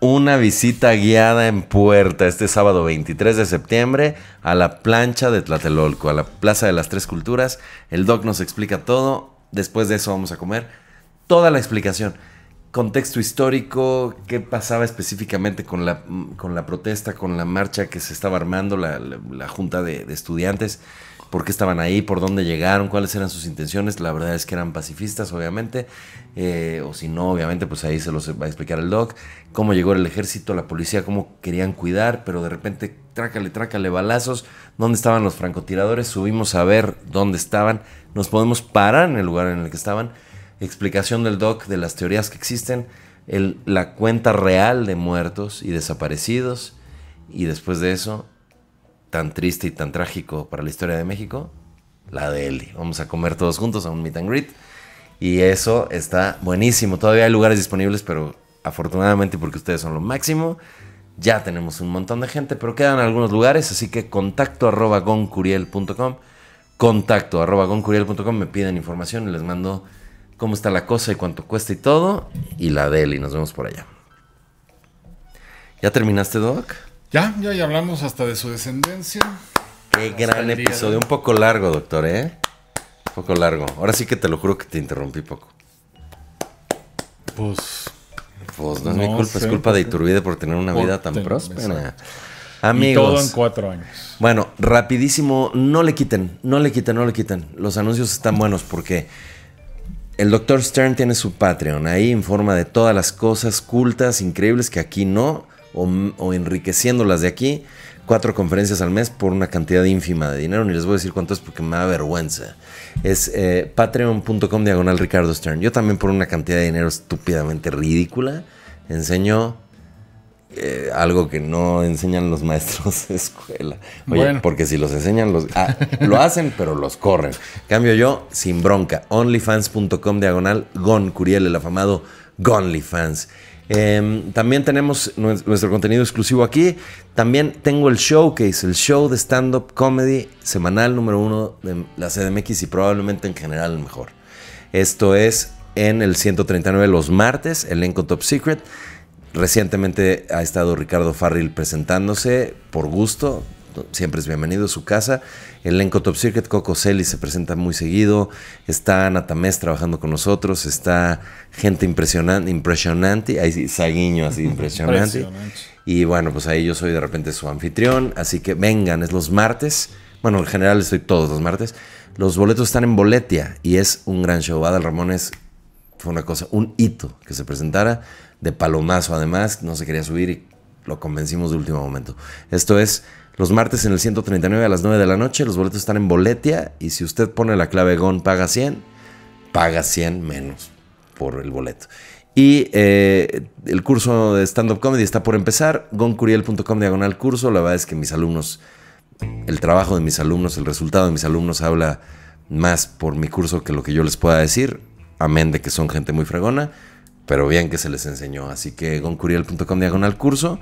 una visita guiada en puerta este sábado 23 de septiembre a la plancha de Tlatelolco, a la Plaza de las Tres Culturas. El doc nos explica todo. Después de eso vamos a comer toda la explicación contexto histórico, qué pasaba específicamente con la, con la protesta, con la marcha que se estaba armando, la, la, junta de, estudiantes, por qué estaban ahí, por dónde llegaron, cuáles eran sus intenciones. La verdad es que eran pacifistas, obviamente, eh, o si no, obviamente, pues ahí se los va a explicar el doc, cómo llegó el ejército, la policía, cómo querían cuidar, pero de repente, trácale, trácale balazos, dónde estaban los francotiradores, subimos a ver dónde estaban, nos podemos parar en el lugar en el que estaban explicación del doc de las teorías que existen, la cuenta real de muertos y desaparecidos, y después de eso, tan triste y tan trágico para la historia de México, la de Eli. Vamos a comer todos juntos a un meet and greet. Y eso está buenísimo. Todavía hay lugares disponibles, pero afortunadamente porque ustedes son lo máximo, ya tenemos un montón de gente, pero quedan algunos lugares, así que contacto arroba goncuriel.com, contacto arroba goncuriel.com, me piden información y les mando cómo está la cosa y cuánto cuesta y todo. Y la de y nos vemos por allá. ¿Ya terminaste, Doc? Ya, ya, ya hablamos hasta de su descendencia. Qué gran episodio. Un poco largo, doctor, ¿eh? Un poco largo. Ahora sí que te lo juro que te interrumpí poco. Pues. Pues no, es mi culpa, es culpa de Iturbide por tener una vida tan próspera. Amigos. todo en cuatro años. Bueno, rapidísimo, no le quiten, no le quiten, no le quiten. Los anuncios están buenos porque el Dr. Stern tiene su Patreon, ahí informa de todas las cosas cultas, increíbles que aquí no, o, enriqueciéndolas de aquí, cuatro conferencias al mes por una cantidad ínfima de dinero, ni les voy a decir cuánto porque me da vergüenza. Es eh, patreon.com diagonal Ricardo Stern. Yo también por una cantidad de dinero estúpidamente ridícula enseño eh, algo que no enseñan los maestros de escuela. Oye, porque si los enseñan, los ah, lo hacen, pero los corren. Cambio yo, sin bronca. Onlyfans.com diagonal Gon Curiel, el afamado Gonlyfans. Em, también tenemos nuestro contenido exclusivo aquí. También tengo el showcase, el show de stand-up comedy semanal número uno de la CDMX y probablemente en general el mejor. Esto es en el 139 los martes, elenco Top Secret. Recientemente ha estado Ricardo Farril presentándose por gusto, siempre es bienvenido a su casa. Elenco Top Circuit, Coco y se presenta muy seguido. Está Ana trabajando con nosotros. Está gente impresionante, impresionante. Ahí sí, así, impresionante. Y bueno, pues ahí yo soy de repente su anfitrión. Así que vengan, es los martes. Bueno, en general estoy todos los martes. Los boletos están en Boletia y es un gran show. Adal Ramones fue una cosa, un hito que se presentara de palomazo además, no se quería subir y lo convencimos de último momento. Esto es los martes en el 139 a las 9 de la noche, los boletos están en Boletia y si usted pone la clave GON paga 100, paga 100 menos por el boleto. Y eh, el curso de stand-up comedy está por empezar, goncuriel.com diagonal curso, la verdad es que mis alumnos, el trabajo de mis alumnos, el resultado de mis alumnos habla más por mi curso que lo que yo les pueda decir, amén de que son gente muy fregona pero bien que se les enseñó. Así que goncuriel.com diagonal curso.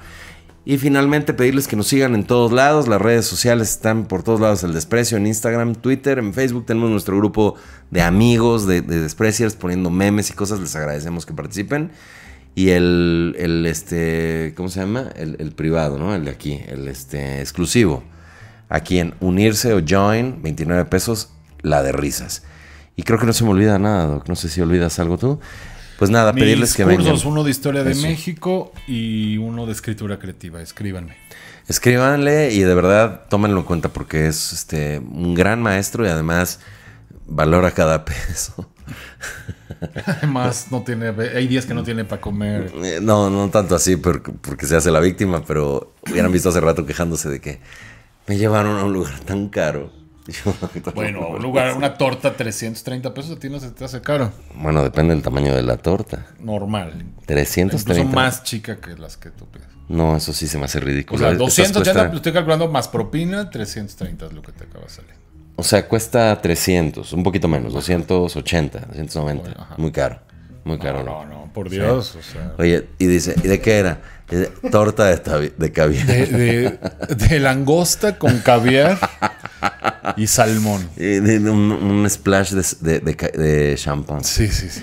Y finalmente pedirles que nos sigan en todos lados. Las redes sociales están por todos lados. El desprecio en Instagram, Twitter, en Facebook. Tenemos nuestro grupo de amigos, de, de despreciers, poniendo memes y cosas. Les agradecemos que participen. Y el, este, ¿cómo se llama? El, privado, ¿no? El de aquí, el este, exclusivo. Aquí en unirse o join, 29 pesos, la de risas. Y creo que no se me olvida nada, No sé si olvidas algo tú. Pues nada, pedirles que cursos, uno de Historia de México y uno de Escritura Creativa. Escríbanme. Escríbanle y de verdad tómenlo en cuenta porque es este, un gran maestro y además valora cada peso. Además, no tiene, hay días que no tiene para comer. Eh, no, no tanto así porque, porque se hace la víctima, pero hubieran visto hace rato quejándose de que me llevaron a un lugar tan caro. bueno, a un lugar, una torta 330 pesos a ti no se te hace caro. Bueno, depende del tamaño de la torta. Normal. 330. Son más chica que las que tú pides. No, eso sí se me hace ridículo. O sea, 280, estoy calculando más propina, 330 es lo que te acaba saliendo. O sea, cuesta 300, un poquito menos, 280, 290. muy caro, muy caro. No, no, no, por Dios. Oye, y dice, ¿y de qué era? Torta de, de caviar. de langosta con caviar. y salmón. un, splash de, champán. Sí, sí, sí.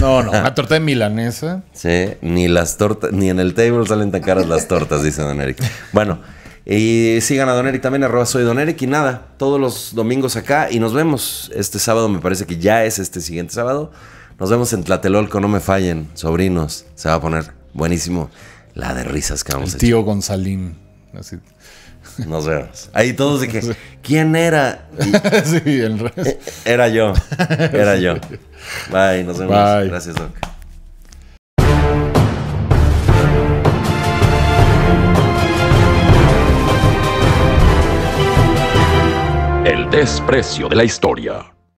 No, no, una torta de milanesa. Sí, ni las tortas, ni en el table salen tan caras las tortas, dice Don Eric. Bueno, y sigan a Don Eric también, arroba soy Don Eric. Y nada, todos los domingos acá y nos vemos este sábado, me parece que ya es este siguiente sábado. Nos vemos en Tlatelolco, no me fallen, sobrinos. Se va a poner buenísimo la de risas que vamos el Tío Gonzalín. Así. Nos vemos. Ahí todos de que, ¿quién era? sí, el resto. E-, era yo. Era yo. Bye, nos vemos. Gracias, Doc. El desprecio de la historia.